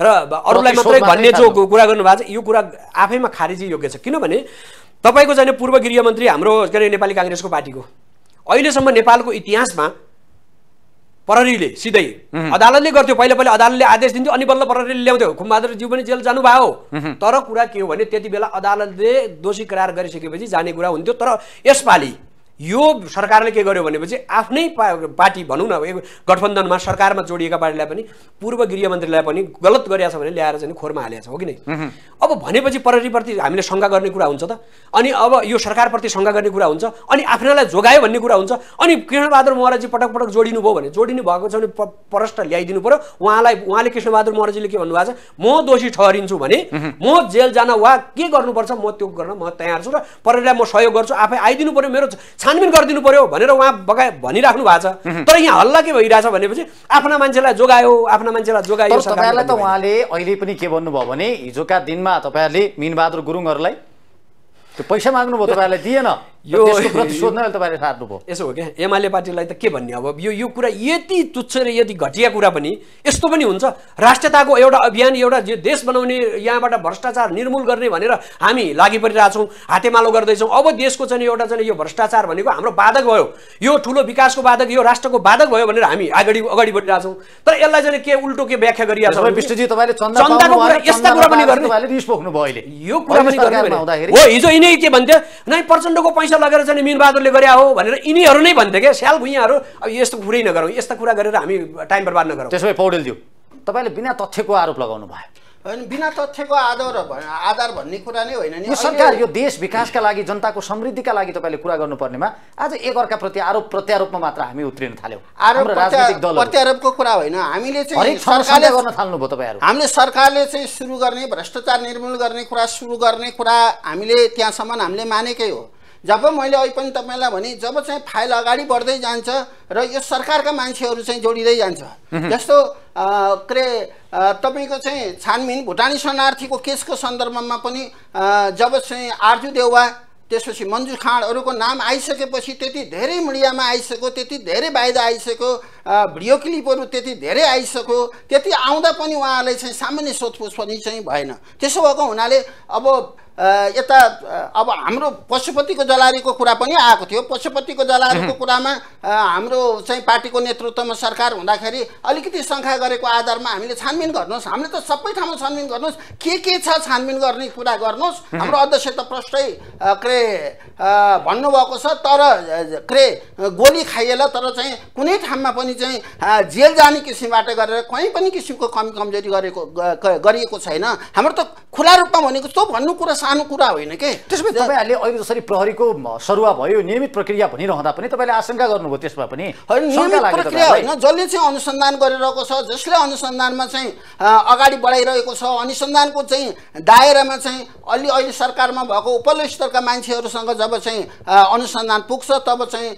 Speaker 1: र अरूलाई मात्रै भन्ने जो कुरा गर्नुभएको छ यो कुरा आफैमा खारेजी योग्य छ किनभने तपाईँको जाने पूर्व गृहमन्त्री हाम्रो के अरे नेपाली काङ्ग्रेसको पार्टीको अहिलेसम्म नेपालको इतिहासमा प्रहरीले सिधै अदालतले गर्थ्यो पहिला पहिला अदालतले आदेश दिन्थ्यो अनि बल्ल प्रहरीले ल्याउँथ्यो खुमबहादुरज्यू पनि जेल जानुभयो तर कुरा के हो भने त्यति बेला अदालतले दोषी करार गरिसकेपछि जाने कुरा हुन्थ्यो तर यसपालि यो सरकारले के गर्यो भनेपछि आफ्नै पा पार्टी भनौँ न गठबन्धनमा सरकारमा जोडिएका पार्टीलाई पनि पूर्व गृहमन्त्रीलाई पनि गलत गरिरहेको छ भने ल्याएर चाहिँ खोरमा हालिएको छ हो कि नै अब भनेपछि प्रहरीप्रति हामीले शङ्का गर्ने कुरा हुन्छ त अनि अब यो सरकारप्रति शङ्का गर्ने कुरा हुन्छ अनि आफ्नालाई जोगायो भन्ने कुरा हुन्छ अनि कृष्णबहादुर महाराजी पटक पटक जोडिनु भयो भने जोडिनु भएको छ भने परष्ट ल्याइदिनु पऱ्यो उहाँलाई उहाँले कृष्णबहादुर महाराजीले के भन्नुभएको छ म दोषी ठहरिन्छु भने म जेल जान वा के गर्नुपर्छ म त्यो गर्न म तयार छु र प्रहरीलाई म सहयोग गर्छु आफै आइदिनु पऱ्यो मेरो छानबिन गरिदिनु पर्यो भनेर उहाँ बगाए भनिराख्नु भएको छ तर यहाँ हल्ला के भइरहेछ
Speaker 3: भनेपछि आफ्ना मान्छेलाई जोगायो आफ्ना मान्छेलाई जोगायो तपाईँहरूलाई त उहाँले अहिले पनि के भन्नुभयो भने हिजोका दिनमा तपाईँहरूले मिनबहादुर गुरुङहरूलाई त्यो पैसा माग्नुभयो तपाईँहरूलाई दिएन यो प्रतिशोधमा
Speaker 1: तपाईँले सार्नुभयो यसो हो क्या एमाले पार्टीलाई त के भन्ने अब यो यो कुरा यति तुच्छ र यति घटिया कुरा पनि यस्तो पनि हुन्छ राष्ट्रियताको एउटा अभियान एउटा देश बनाउने यहाँबाट भ्रष्टाचार निर्मूल गर्ने भनेर हामी लागि परिरहेछौँ हातेमालो गर्दैछौँ अब देशको चाहिँ एउटा चाहिँ यो भ्रष्टाचार भनेको हाम्रो बाधक भयो यो ठुलो विकासको बाधक यो राष्ट्रको बाधक भयो भनेर हामी अगाडि अगाडि बढिरहेछौँ तर यसलाई चाहिँ के उल्टो के व्याख्या गरिरहेको
Speaker 3: छ यो कुरा पनि हो हिजो
Speaker 1: यिनै के भन्थ्यो नै प्रचण्डको पैसा लगेर चाहिँ मिनबहादुरले गरे हो भनेर यिनीहरू नै भन्थे क्या स्याल भुइँहरू अब यस्तो कुरै नगरौँ यस्तो कुरा गरेर
Speaker 3: हामी टाइम बर्बाद नगरौँ त्यसो भए पौडेलज्यू तपाईँले बिना तथ्यको आरोप लगाउनु भयो
Speaker 2: होइन बिना तथ्यको आधार आधार भन्ने कुरा नै होइन नि सरकार यो
Speaker 3: देश विकासका लागि जनताको समृद्धिका लागि तपाईँले कुरा गर्नुपर्नेमा आज एकअर्काप्रति आरोप प्रत्यारोपमा मात्र हामी उत्रिन थाल्यौँ आरोप
Speaker 2: प्रत्यारोपको कुरा होइन हामीले चाहिँ सरकारले गर्न थाल्नुभयो तपाईँहरू हामीले सरकारले चाहिँ सुरु गर्ने भ्रष्टाचार निर्मूल गर्ने कुरा सुरु गर्ने कुरा हामीले त्यहाँसम्म हामीले मानेकै हो जब मैले अहिले पनि तपाईँलाई भने जब चाहिँ फाइल अगाडि बढ्दै जान्छ र यो सरकारका मान्छेहरू चाहिँ जोडिँदै जान्छ जस्तो के अरे तपाईँको चाहिँ छानबिन भुटानी शरणार्थीको केसको सन्दर्भमा पनि जब चाहिँ आर्जु देउवा त्यसपछि मन्जु खाँडहरूको नाम आइसकेपछि त्यति धेरै मिडियामा आइसक्यो त्यति धेरै वाइदा आइसक्यो भिडियो क्लिपहरू त्यति धेरै आइसक्यो त्यति आउँदा पनि उहाँहरूलाई चाहिँ सामान्य सोधपुछ पनि चाहिँ भएन त्यसो भएको हुनाले अब यता अब हाम्रो पशुपतिको जलारीको कुरा पनि आएको थियो पशुपतिको जलारीको कुरामा हाम्रो चाहिँ पार्टीको नेतृत्वमा सरकार हुँदाखेरि अलिकति शङ्खा गरेको आधारमा हामीले छानबिन गर्नुहोस् हामीले त सबै ठाउँमा छानबिन गर्नुहोस् के के छ छानबिन गर्ने कुरा गर्नुहोस् हाम्रो अध्यक्ष त प्रष्टै के भन्नुभएको छ तर के गोली खाइएला तर चाहिँ कुनै ठाउँमा पनि चाहिँ जेल जाने किसिमबाट गरेर कहीँ पनि किसिमको कमी कमजोरी गरेको गरिएको छैन हाम्रो त खुला रूपमा भनेको त्यो भन्नु कुरा सानो कुरा होइन के त्यसमा तपाईँहरूले अहिले जसरी प्रहरीको
Speaker 3: सरुवा भयो नियमित प्रक्रिया भनिरहँदा पनि तपाईँले आशंका गर्नुभयो त्यसमा पनि नियमित प्रक्रिया होइन
Speaker 2: जसले चाहिँ अनुसन्धान गरिरहेको छ जसले अनुसन्धानमा चाहिँ अगाडि बढाइरहेको छ अनुसन्धानको चाहिँ दायरामा चाहिँ अलि अहिले सरकारमा भएको उपल्लो स्तरका मान्छेहरूसँग जब चाहिँ अनुसन्धान पुग्छ तब चाहिँ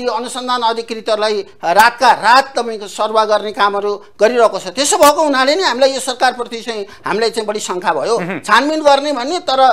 Speaker 2: ती अनुसन्धान अधिकृतलाई रातका रात तपाईँको सरुवा गर्ने कामहरू गरिरहेको छ त्यसो भएको हुनाले नै हामीलाई यो सरकारप्रति चाहिँ हामीलाई चाहिँ बढी शङ्का भयो छानबिन गर्ने भन्ने तर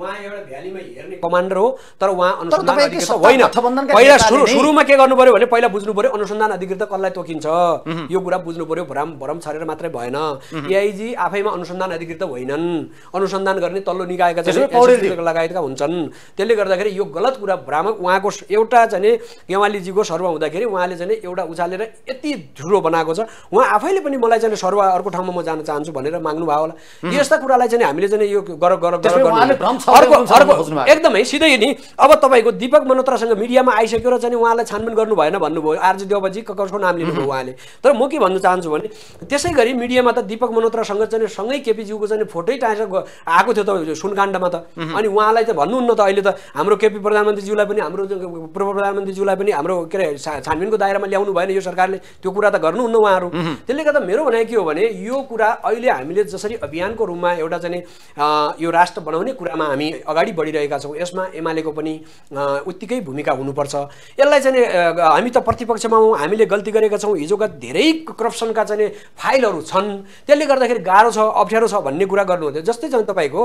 Speaker 1: उहाँ एउटा भ्यालीमा हेर्ने कमान्डर हो तर उहाँ अनुसन्धान होइन पहिला सुरुमा के गर्नु पर्यो भने पहिला बुझ्नु पर्यो अनुसन्धान अधिकृत कसलाई तोकिन्छ यो कुरा बुझ्नु पर्यो भ्रम भ्रम छरेर मात्रै भएन एआइजी आफैमा अनुसन्धान अधिकृत होइनन् अनुसन्धान गर्ने तल्लो निकायका लगायतका हुन्छन् त्यसले गर्दाखेरि यो गलत कुरा भ्रामक उहाँको एउटा चाहिँ गेवालीजीको सर्व हुँदाखेरि उहाँले चाहिँ एउटा उचालेर यति झुरो बनाएको छ उहाँ आफैले पनि मलाई चाहिँ सर्व अर्को ठाउँमा म जान चाहन्छु भनेर माग्नु भयो होला यस्ता कुरालाई चाहिँ हामीले चाहिँ यो गर गर एकदमै सिधै नि अब तपाईँको दिपक मनोत्रासँग मिडियामा आइसक्यो र चाहिँ उहाँलाई छानबिन गर्नु भएन भन्नुभयो आरजे देवजी कसको नाम लिनुभयो उहाँले तर म के भन्न चाहन्छु भने त्यसै गरी मिडियामा त दिपक मनोत्रासँग चाहिँ सँगै केपीज्यूको चाहिँ फोटै टाँसेर आएको थियो त सुनकाण्डमा त अनि उहाँलाई त भन्नुहुन्न त अहिले त हाम्रो केपी प्रधानमन्त्रीज्यूलाई पनि हाम्रो पूर्व प्रधानमन्त्रीज्यूलाई पनि हाम्रो के अरे छानबिनको दायरामा ल्याउनु भएन यो सरकारले त्यो कुरा त गर्नुहुन्न उहाँहरू त्यसले गर्दा मेरो भनाइ के हो भने यो कुरा अहिले हामीले जसरी अभियानको रूपमा एउटा चाहिँ यो राष्ट्र बनाउने कुरामा हामी अगाडि बढिरहेका छौँ यसमा एमालेको पनि उत्तिकै भूमिका हुनुपर्छ यसलाई चाहिँ हामी त प्रतिपक्षमा हौँ हामीले गल्ती गरेका छौँ हिजोका धेरै करप्सनका चाहिँ फाइलहरू छन् त्यसले गर्दाखेरि गाह्रो छ अप्ठ्यारो छ भन्ने कुरा गर्नुहुन्थ्यो जस्तै चाहिँ तपाईँको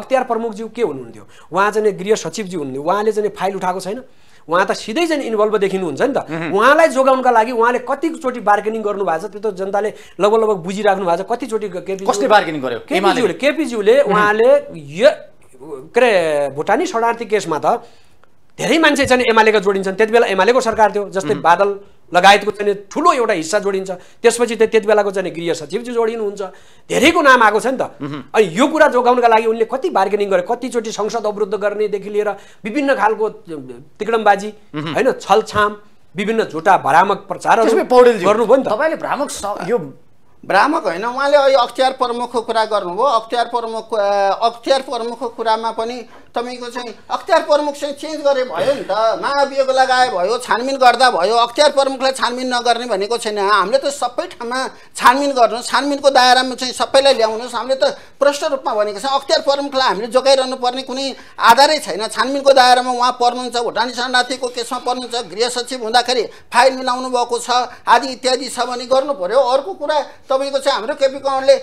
Speaker 1: अख्तियार प्रमुखज्यू के हुनुहुन्थ्यो उहाँ चाहिँ गृह सचिवज्यू हुनुहुन्थ्यो उहाँले चाहिँ फाइल उठाएको छैन उहाँ त सिधै चाहिँ इन्भल्भ देखिनुहुन्छ नि त उहाँलाई जोगाउनका लागि उहाँले कतिचोटि बार्गेनिङ गर्नु भएको छ त्यो त जनताले लगभग लगभग बुझिराख्नु भएको छ कतिचोटि केपिजीले केपीज्यूले उहाँले के अरे भुटानी शरणार्थी केसमा त धेरै मान्छे चाहिँ एमालेको जोडिन्छन् त्यति बेला एमालेको सरकार थियो जस्तै बादल लगायतको चाहिँ ठुलो एउटा हिस्सा जोडिन्छ त्यसपछि त त्यति बेलाको चाहिँ गृह सचिवजी जोडिनुहुन्छ धेरैको नाम आएको छ नि त अनि यो कुरा जोगाउनका लागि उनले कति बार्गेनिङ गरे कतिचोटि संसद अवरुद्ध गर्नेदेखि लिएर विभिन्न खालको तिकडमबाजी होइन छलछाम विभिन्न झुटा भ्रामक प्रचार
Speaker 2: गर्नुभयो नि तपाईँले भ्रामक यो भ्रामक होइन उहाँले अहिले अख्तियार प्रमुखको कुरा गर्नुभयो अख्तियार प्रमुख अख्तियार प्रमुखको कुरामा पनि तपाईँको चाहिँ अख्तियार प्रमुख चाहिँ चेन्ज गरे भयो नि त महाभियोग लगाए भयो छानबिन गर्दा भयो अख्तियार प्रमुखलाई छानबिन नगर्ने भनेको छैन हामीले त सबै ठाउँमा छानबिन गर्नु छानबिनको दायरामा चाहिँ सबैलाई ल्याउनुहोस् हामीले त प्रष्ट रूपमा भनेको छ अख्तियार प्रमुखलाई हामीले जोगाइरहनु पर्ने कुनै आधारै छैन छानबिनको दायरामा उहाँ पर्नुहुन्छ भुटानी शरणार्थीको केसमा पर्नुहुन्छ गृह सचिव हुँदाखेरि फाइल मिलाउनु भएको छ आदि इत्यादि छ भने गर्नु पऱ्यो अर्को कुरा तपाईँको चाहिँ हाम्रो केपी कमानले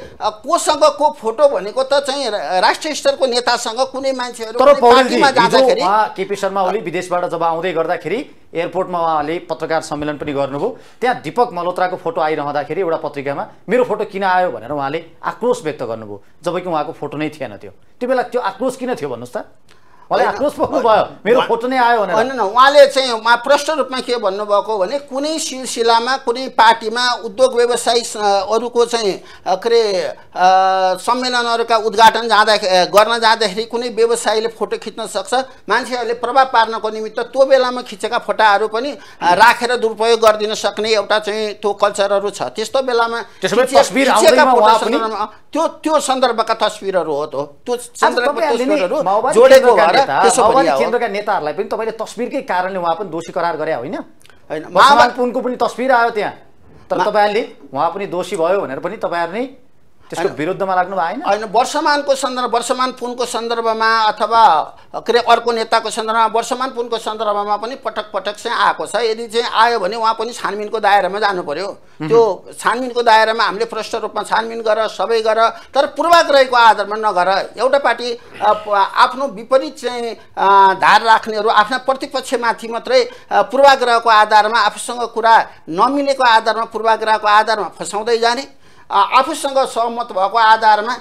Speaker 2: कोसँग को फोटो भनेको त चाहिँ राष्ट्रिय स्तरको नेतासँग कुनै मान्छेहरू तर पौडेलजी
Speaker 3: उहाँ केपी शर्मा ओली विदेशबाट जब आउँदै गर्दाखेरि एयरपोर्टमा उहाँले पत्रकार सम्मेलन पनि गर्नुभयो त्यहाँ दीपक मल्होत्राको फोटो आइरहँदाखेरि एउटा पत्रिकामा मेरो फोटो किन आयो भनेर उहाँले आक्रोश व्यक्त गर्नुभयो जबकि उहाँको फोटो नै थिएन त्यो त्यो बेला त्यो आक्रोश किन थियो भन्नुहोस् त आक्रोश भयो
Speaker 2: मेरो फोटो नै आयो होइन उहाँले चाहिँ उहाँ प्रष्ट रूपमा के भन्नुभएको भने कुनै सिलसिलामा कुनै पार्टीमा उद्योग व्यवसायी अरूको चाहिँ के अरे सम्मेलनहरूका उद्घाटन जाँदा गर्न जाँदाखेरि कुनै व्यवसायीले फोटो खिच्न सक्छ मान्छेहरूले प्रभाव पार्नको निमित्त त्यो बेलामा खिचेका फोटाहरू पनि राखेर दुरुपयोग गरिदिन सक्ने एउटा चाहिँ त्यो कल्चरहरू छ त्यस्तो बेलामा त्यो त्यो सन्दर्भका तस्विरहरू हो त्यो जोडेको केन्द्रका
Speaker 3: नेताहरूलाई पनि तपाईँले तस्बिरकै कारणले उहाँ पनि दोषी करार गरे होइन पुनको पनि तस्बिर आयो
Speaker 2: त्यहाँ तर तपाईँहरूले उहाँ पनि दोषी भयो भनेर पनि तपाईँहरू नै त्यसको विरुद्धमा लाग्नु भएन होइन वर्षमानको सन्दर्भ वर्षमान पुनको सन्दर्भमा अथवा के अरे अर्को नेताको सन्दर्भमा वर्षमान पुनको सन्दर्भमा पनि पटक पटक चाहिँ आएको छ यदि चाहिँ आयो भने उहाँ पनि छानबिनको दायरामा जानु पर्यो त्यो छानबिनको दायरामा हामीले प्रष्ट रूपमा छानबिन गर सबै गर तर पूर्वाग्रहको आधारमा नगर एउटा पार्टी आफ्नो विपरीत चाहिँ धार राख्नेहरू आफ्ना प्रतिपक्षमाथि मात्रै पूर्वाग्रहको आधारमा आफूसँग कुरा नमिलेको आधारमा पूर्वाग्रहको आधारमा फसाउँदै जाने आफूसँग सहमत भएको आधारमा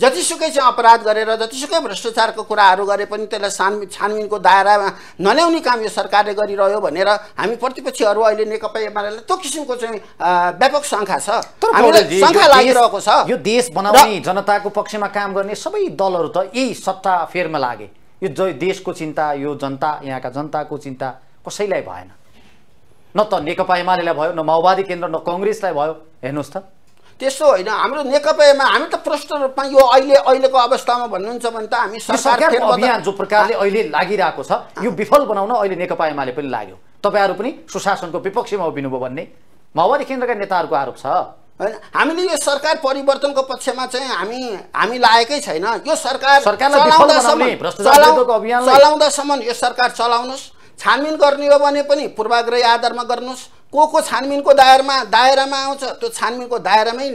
Speaker 2: जतिसुकै चाहिँ अपराध गरेर जतिसुकै भ्रष्टाचारको कुराहरू गरे पनि त्यसलाई छानबिन छानबिनको दायरामा नल्याउने काम यो सरकारले गरिरह्यो भनेर हामी प्रतिपक्षीहरू अहिले नेकपा एमाले त्यो किसिमको चाहिँ व्यापक शङ्खा छ शङ्खा लागिरहेको छ यो
Speaker 3: देश बनाउने जनताको पक्षमा काम गर्ने सबै दलहरू त यही सत्ता फेरमा लागे यो देशको चिन्ता यो जनता यहाँका जनताको चिन्ता कसैलाई भएन न त नेकपा एमालेलाई भयो न माओवादी केन्द्र न कङ्ग्रेसलाई भयो हेर्नुहोस् त
Speaker 2: त्यस्तो होइन हाम्रो नेकपा एमा हामी त प्रश्न रूपमा यो अहिले अहिलेको अवस्थामा भन्नुहुन्छ भने त हामी सरकार अभियान जो
Speaker 3: प्रकारले अहिले लागिरहेको छ यो विफल बनाउन अहिले नेकपा एमाले पनि लाग्यो तपाईँहरू पनि सुशासनको विपक्षमा उभिनुभयो
Speaker 2: भन्ने माओवादी केन्द्रका नेताहरूको आरोप छ होइन हामीले यो सरकार परिवर्तनको पक्षमा चाहिँ हामी हामी लागेकै छैन यो सरकार चलाउँदासम्म यो सरकार चलाउनुहोस् छानबिन गर्ने हो भने पनि पूर्वाग्रही आधारमा गर्नुहोस् को को छानबिनको दायरामा दायरामा आउँछ त्यो छानबिनको दायरामै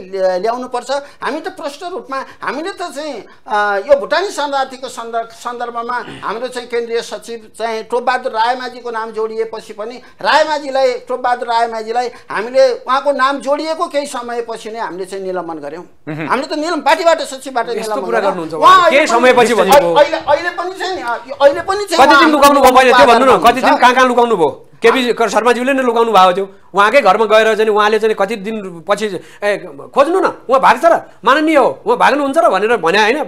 Speaker 2: ल्याउनुपर्छ हामी त प्रष्ट रूपमा हामीले त चाहिँ यो भुटानी शरणार्थीको सन्दर्भ सन्दर्भमा हाम्रो चाहिँ केन्द्रीय सचिव चाहिँ टोपबहादुर रायमाझीको नाम जोडिएपछि पनि रायमाझीलाई टोपबहादुर रायमाझीलाई हामीले उहाँको नाम जोडिएको केही समयपछि नै हामीले चाहिँ निलम्बन गऱ्यौँ हामीले त निलम्ब पार्टीबाट सचिवबाट अहिले पनि चाहिँ अहिले पनि
Speaker 1: चाहिँ केपी शर्माज्यूले नै लुगाउनु भएको थियो उहाँकै घरमा गएर चाहिँ उहाँले चाहिँ कति दिन पछि ए खोज्नु न उहाँ भाग्छ र माननीय हो उहाँ भाग्नुहुन्छ र भनेर भने होइन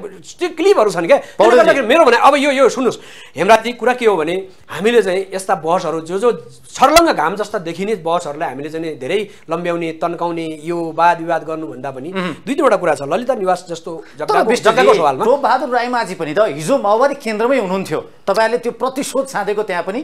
Speaker 1: क्लिपहरू छन् क्या मेरो भने अब यो यो सुन्नुहोस् हेमराजी कुरा के हो भने हामीले चाहिँ यस्ता बसहरू जो जो छर्लङ्ग घाम जस्ता देखिने बसहरूलाई हामीले चाहिँ धेरै लम्ब्याउने तन्काउने यो वाद विवाद गर्नुभन्दा पनि दुई तिनवटा कुरा छ ललिता
Speaker 3: निवास जस्तो सवालमा बहादुर राईमाझी पनि त हिजो माओवादी केन्द्रमै हुनुहुन्थ्यो तपाईँहरूले त्यो प्रतिशोध छाँदेको त्यहाँ पनि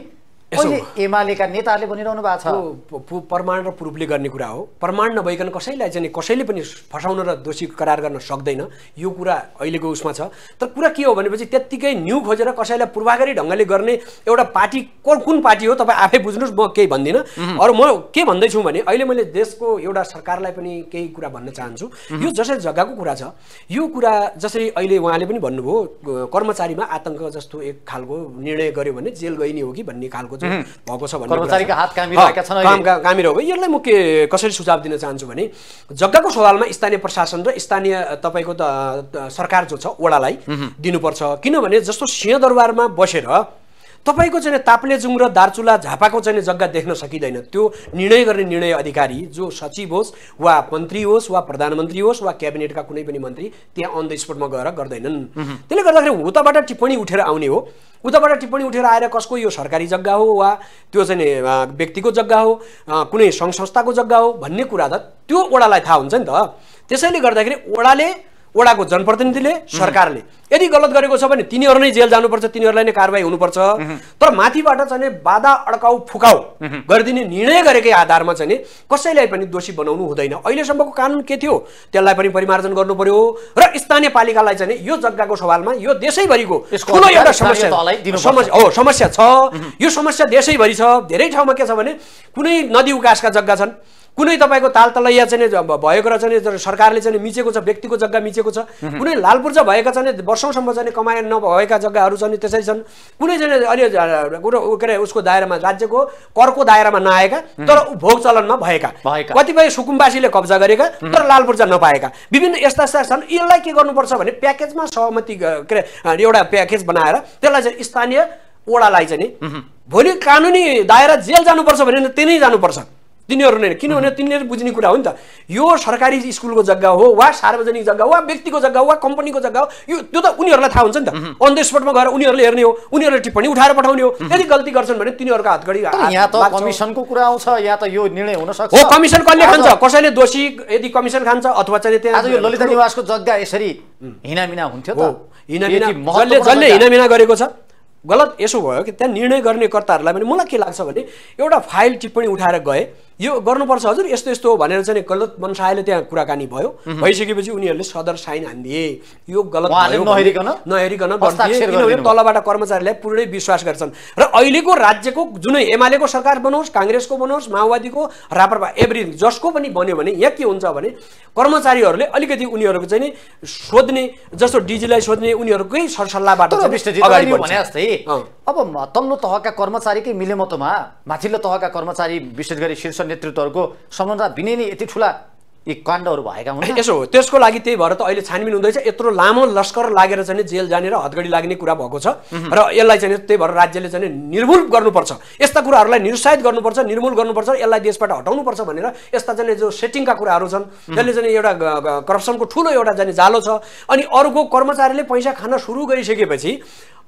Speaker 3: एमालेका नेताहरूले भनिरहनु भएको छ
Speaker 1: प्रमाण र प्रुफले गर्ने कुरा हो प्रमाण नभइकन कसैलाई चाहिँ कसैले पनि फसाउन र दोषी करार गर्न सक्दैन यो कुरा अहिलेको उसमा छ तर कुरा के हो भनेपछि त्यत्तिकै न्यु खोजेर कसैलाई पूर्वागारी ढङ्गले गर्ने एउटा पार्टी कुन पार्टी हो तपाईँ आफै बुझ्नुहोस् म केही भन्दिनँ अरू म के भन्दैछु भने अहिले मैले देशको एउटा सरकारलाई पनि केही कुरा भन्न चाहन्छु यो जसरी जग्गाको कुरा छ यो कुरा जसरी अहिले उहाँले पनि भन्नुभयो कर्मचारीमा आतङ्क जस्तो एक खालको निर्णय गर्यो भने जेल गइने हो कि भन्ने खालको भएको छ कर्मचारीका हात हो यसलाई म के कसरी सुझाव दिन चाहन्छु भने जग्गाको सवालमा स्थानीय प्रशासन र स्थानीय तपाईँको सरकार जो छ ओडालाई दिनुपर्छ किनभने जस्तो सिंहदरबारमा बसेर तपाईँको चाहिँ ताप्लेजुङ र दार्चुला झापाको चाहिँ जग्गा देख्न सकिँदैन त्यो निर्णय गर्ने निर्णय अधिकारी जो सचिव होस् वा मन्त्री होस् वा प्रधानमन्त्री होस् वा क्याबिनेटका कुनै पनि मन्त्री त्यहाँ अन द स्पोटमा गएर गर्दैनन् त्यसले गर्दाखेरि उताबाट टिप्पणी उठेर आउने हो उताबाट टिप्पणी उठेर आएर कसको यो सरकारी जग्गा हो वा त्यो चाहिँ व्यक्तिको जग्गा हो कुनै सङ्घ संस्थाको जग्गा हो भन्ने कुरा त त्यो ओडालाई थाहा हुन्छ नि त त्यसैले गर्दाखेरि ओडाले वडाको जनप्रतिनिधिले सरकारले यदि गलत गरेको छ भने तिनीहरू नै जेल जानुपर्छ तिनीहरूलाई नै कारवाही हुनुपर्छ तर माथिबाट चाहिँ बाधा अड्काउ फुकाउ गरिदिने निर्णय गरेकै आधारमा चाहिँ कसैलाई पनि दोषी बनाउनु हुँदैन अहिलेसम्मको कानुन के थियो त्यसलाई पनि परिमार्जन गर्नु पर्यो र स्थानीय पालिकालाई चाहिँ यो जग्गाको सवालमा यो देशैभरिको एउटा समस्या हो समस्या छ यो समस्या देशैभरि छ धेरै ठाउँमा के छ भने कुनै नदी उकासका जग्गा छन् कुनै तपाईँको ताल तलैया चाहिँ भएको र चाहिँ सरकारले चाहिँ मिचेको छ व्यक्तिको जग्गा मिचेको छ कुनै लालपुर्जा भएका चाहिँ वर्षौँसम्म चाहिँ कमाए नभएका जग्गाहरू छन् त्यसरी छन् कुनै चाहिँ अलि के अरे उसको दायरामा राज्यको करको दायरामा नआएका तर उपभोग चलनमा भएका कतिपय सुकुम्बासीले कब्जा गरेका तर लालपुर्जा नपाएका विभिन्न यस्ता यस्ता छन् यसलाई के गर्नुपर्छ भने प्याकेजमा सहमति के अरे एउटा प्याकेज बनाएर त्यसलाई चाहिँ स्थानीय ओडालाई चाहिँ नि भोलि कानुनी दायरा जेल जानुपर्छ भने त्यही नै जानुपर्छ तिनीहरू नै किनभने तिनीहरू बुझ्ने कुरा हो नि त यो सरकारी स्कुलको जग्गा हो वा सार्वजनिक जग्गा वा व्यक्तिको जग्गा वा कम्पनीको जग्गा हो यो त्यो त उनीहरूलाई थाहा हुन्छ नि त अन द स्पटमा गएर उनीहरूले हेर्ने हो उनीहरूले टिप्पणी उठाएर पठाउने हो यदि गल्ती गर्छन् भने तिनीहरूको हातघडी यहाँ त कमिसनको
Speaker 3: कुरा आउँछ यहाँ त यो निर्णय हुन सक्छ हो कमिसन कसले खान्छ
Speaker 1: कसैले दोषी यदि कमिसन खान्छ अथवा चाहिँ त्यहाँ यो ललिता निवासको जग्गा यसरी हिनामिना हुन्थ्यो जसले जसले हिनामिना गरेको छ गलत यसो भयो कि त्यहाँ निर्णय गर्ने कर्ताहरूलाई पनि मलाई के लाग्छ भने एउटा फाइल टिप्पणी उठाएर गए यो गर्नुपर्छ हजुर यस्तो यस्तो भनेर चाहिँ गलत मनसायले त्यहाँ कुराकानी भयो भइसकेपछि उनीहरूले सदर साइन हानिदिए यो गलत नहेरिकन किनभने तलबाट कर्मचारीलाई पूर्णै विश्वास गर्छन् र अहिलेको राज्यको जुनै एमालेको सरकार बनोस् काङ्ग्रेसको बनोस् माओवादीको रापरपा एभ्रिथिङ जसको पनि बन्यो भने यहाँ के हुन्छ भने कर्मचारीहरूले अलिकति उनीहरूको चाहिँ सोध्ने जस्तो डिजीलाई सोध्ने उनीहरूकै सरसल्लाहबाट
Speaker 3: अब तल्लो तहका कर्मचारीकै मिलेमतोमा माथिल्लो तहका कर्मचारी विशेष गरी शीर्ष नेतृत्वहरूको सम्बन्धमा नै यति ठुला यी काण्डहरू भएका हुन् यसो हो त्यसको लागि त्यही भएर त अहिले छानबिन
Speaker 1: हुँदैछ यत्रो लामो लस्कर लागेर चाहिँ जेल जाने र हतगडी लाग्ने कुरा भएको छ र यसलाई चाहिँ त्यही भएर राज्यले चाहिँ निर्मूल गर्नुपर्छ यस्ता कुराहरूलाई निरुत्साहित गर्नुपर्छ निर्मूल गर्नुपर्छ यसलाई देशबाट हटाउनुपर्छ भनेर यस्ता चाहिँ जो सेटिङका कुराहरू छन् त्यसले चाहिँ एउटा करप्सनको ठुलो एउटा जाने जालो छ अनि अर्को कर्मचारीले पैसा खान सुरु गरिसकेपछि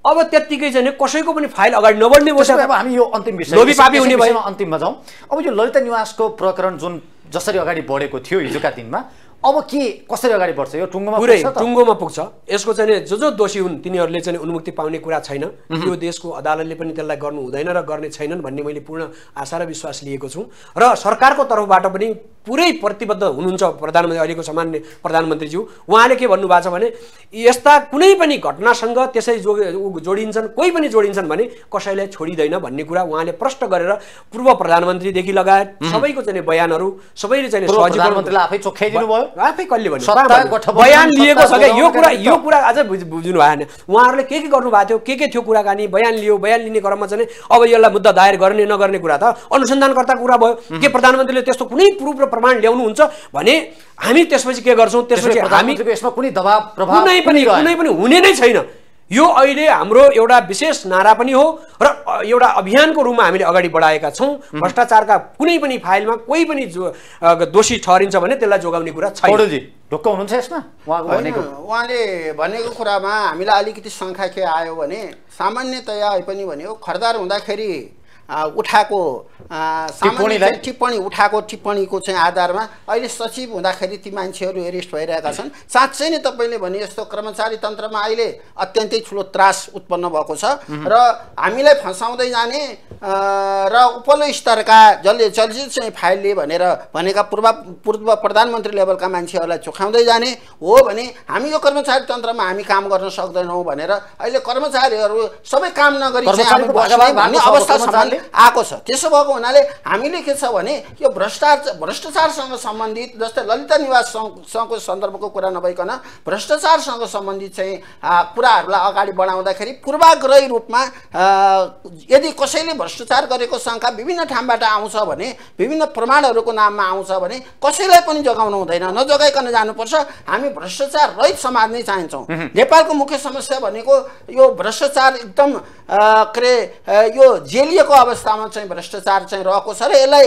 Speaker 1: अब त्यत्तिकै चाहिँ कसैको
Speaker 3: पनि फाइल अगाडि नबढ्ने विषय अब हामी यो अन्तिम विषय हुने भयो अन्तिममा जाउँ अब यो ललिता निवासको प्रकरण जुन जसरी अगाडि बढेको थियो हिजोका दिनमा अब के कसरी अगाडि बढ्छ यो टुङ्गोमा पुरै
Speaker 1: टुङ्गोमा पुग्छ
Speaker 3: यसको चाहिँ जो जो दोषी हुन् तिनीहरूले चाहिँ उन्मुक्ति पाउने कुरा छैन यो देशको
Speaker 1: अदालतले पनि त्यसलाई गर्नु हुँदैन र गर्ने छैनन् भन्ने मैले पूर्ण आशा र विश्वास लिएको छु र सरकारको तर्फबाट पनि पुरै प्रतिबद्ध हुनुहुन्छ प्रधानमन्त्री अहिलेको सामान्य प्रधानमन्त्रीज्यू उहाँले के भन्नुभएको छ भने यस्ता कुनै पनि घटनासँग त्यसै जो जोडिन्छन् कोही पनि जोडिन्छन् भने कसैलाई छोडिँदैन भन्ने कुरा उहाँले प्रष्ट गरेर पूर्व प्रधानमन्त्रीदेखि लगायत सबैको चाहिँ बयानहरू सबैले चाहिँ आफै चोख्याइदिनु भयो आफै कसले भन्नु बयान लिएको छ क्या यो कुरा यो कुरा अझै बुझ्नु भएन उहाँहरूले के के गर्नुभएको थियो के के थियो कुराकानी बयान लियो बयान लिने क्रममा चाहिँ अब यसलाई मुद्दा दायर गर्ने नगर्ने कुरा त अनुसन्धानकर्ता कुरा भयो के प्रधानमन्त्रीले त्यस्तो कुनै प्रुफ र प्रमाण ल्याउनुहुन्छ भने हामी त्यसपछि के गर्छौँ त्यसपछि हामी यसमा कुनै
Speaker 3: दबाब कुनै पनि कुनै
Speaker 1: पनि हुने नै छैन यो अहिले हाम्रो एउटा विशेष नारा पनि हो र एउटा अभियानको रूपमा हामीले अगाडि बढाएका छौँ भ्रष्टाचारका कुनै पनि फाइलमा कोही पनि जो दोषी ठहरिन्छ भने त्यसलाई जोगाउने कुरा छैन ढुक्क हुनुहुन्छ यसमा भनेको
Speaker 2: उहाँले भनेको कुरामा हामीलाई अलिकति शङ्खा के आयो भने सामान्यतया पनि भन्यो खरदार हुँदाखेरि उठाएको टिप्पणी उठाएको टिप्पणीको चाहिँ आधारमा अहिले सचिव हुँदाखेरि ती मान्छेहरू एरेस्ट भइरहेका छन् साँच्चै नै तपाईँले भने यस्तो कर्मचारी तन्त्रमा अहिले अत्यन्तै ठुलो त्रास उत्पन्न भएको छ र हामीलाई फसाउँदै जाने र उपल्लो स्तरका जसले चलचित चाहिँ फाइलले भनेर भनेका पूर्व पूर्व प्रधानमन्त्री लेभलका मान्छेहरूलाई चोखाउँदै जाने हो भने हामी यो कर्मचारी तन्त्रमा हामी काम गर्न सक्दैनौँ भनेर अहिले कर्मचारीहरू सबै काम नगरी अवस्था आएको छ त्यसो भएको हुनाले हामीले के छ भने यो भ्रष्टाचार भ्रष्टाचारसँग सम्बन्धित जस्तै ललिता निवास सङ्घको सन्दर्भको कुरा नभइकन भ्रष्टाचारसँग सम्बन्धित चाहिँ कुराहरूलाई अगाडि बढाउँदाखेरि पूर्वाग्रही रूपमा यदि कसैले भ्रष्टाचार गरेको शङ्का विभिन्न ठाउँबाट आउँछ भने विभिन्न प्रमाणहरूको नाममा आउँछ भने कसैलाई पनि जोगाउनु हुँदैन नजोगाइकन जानुपर्छ हामी भ्रष्टाचार रहित समाज नै चाहन्छौँ नेपालको मुख्य समस्या भनेको यो भ्रष्टाचार एकदम के अरे यो जेलिएको अवस्थामा चाहिँ भ्रष्टाचार चाहिँ रहेको छ र यसलाई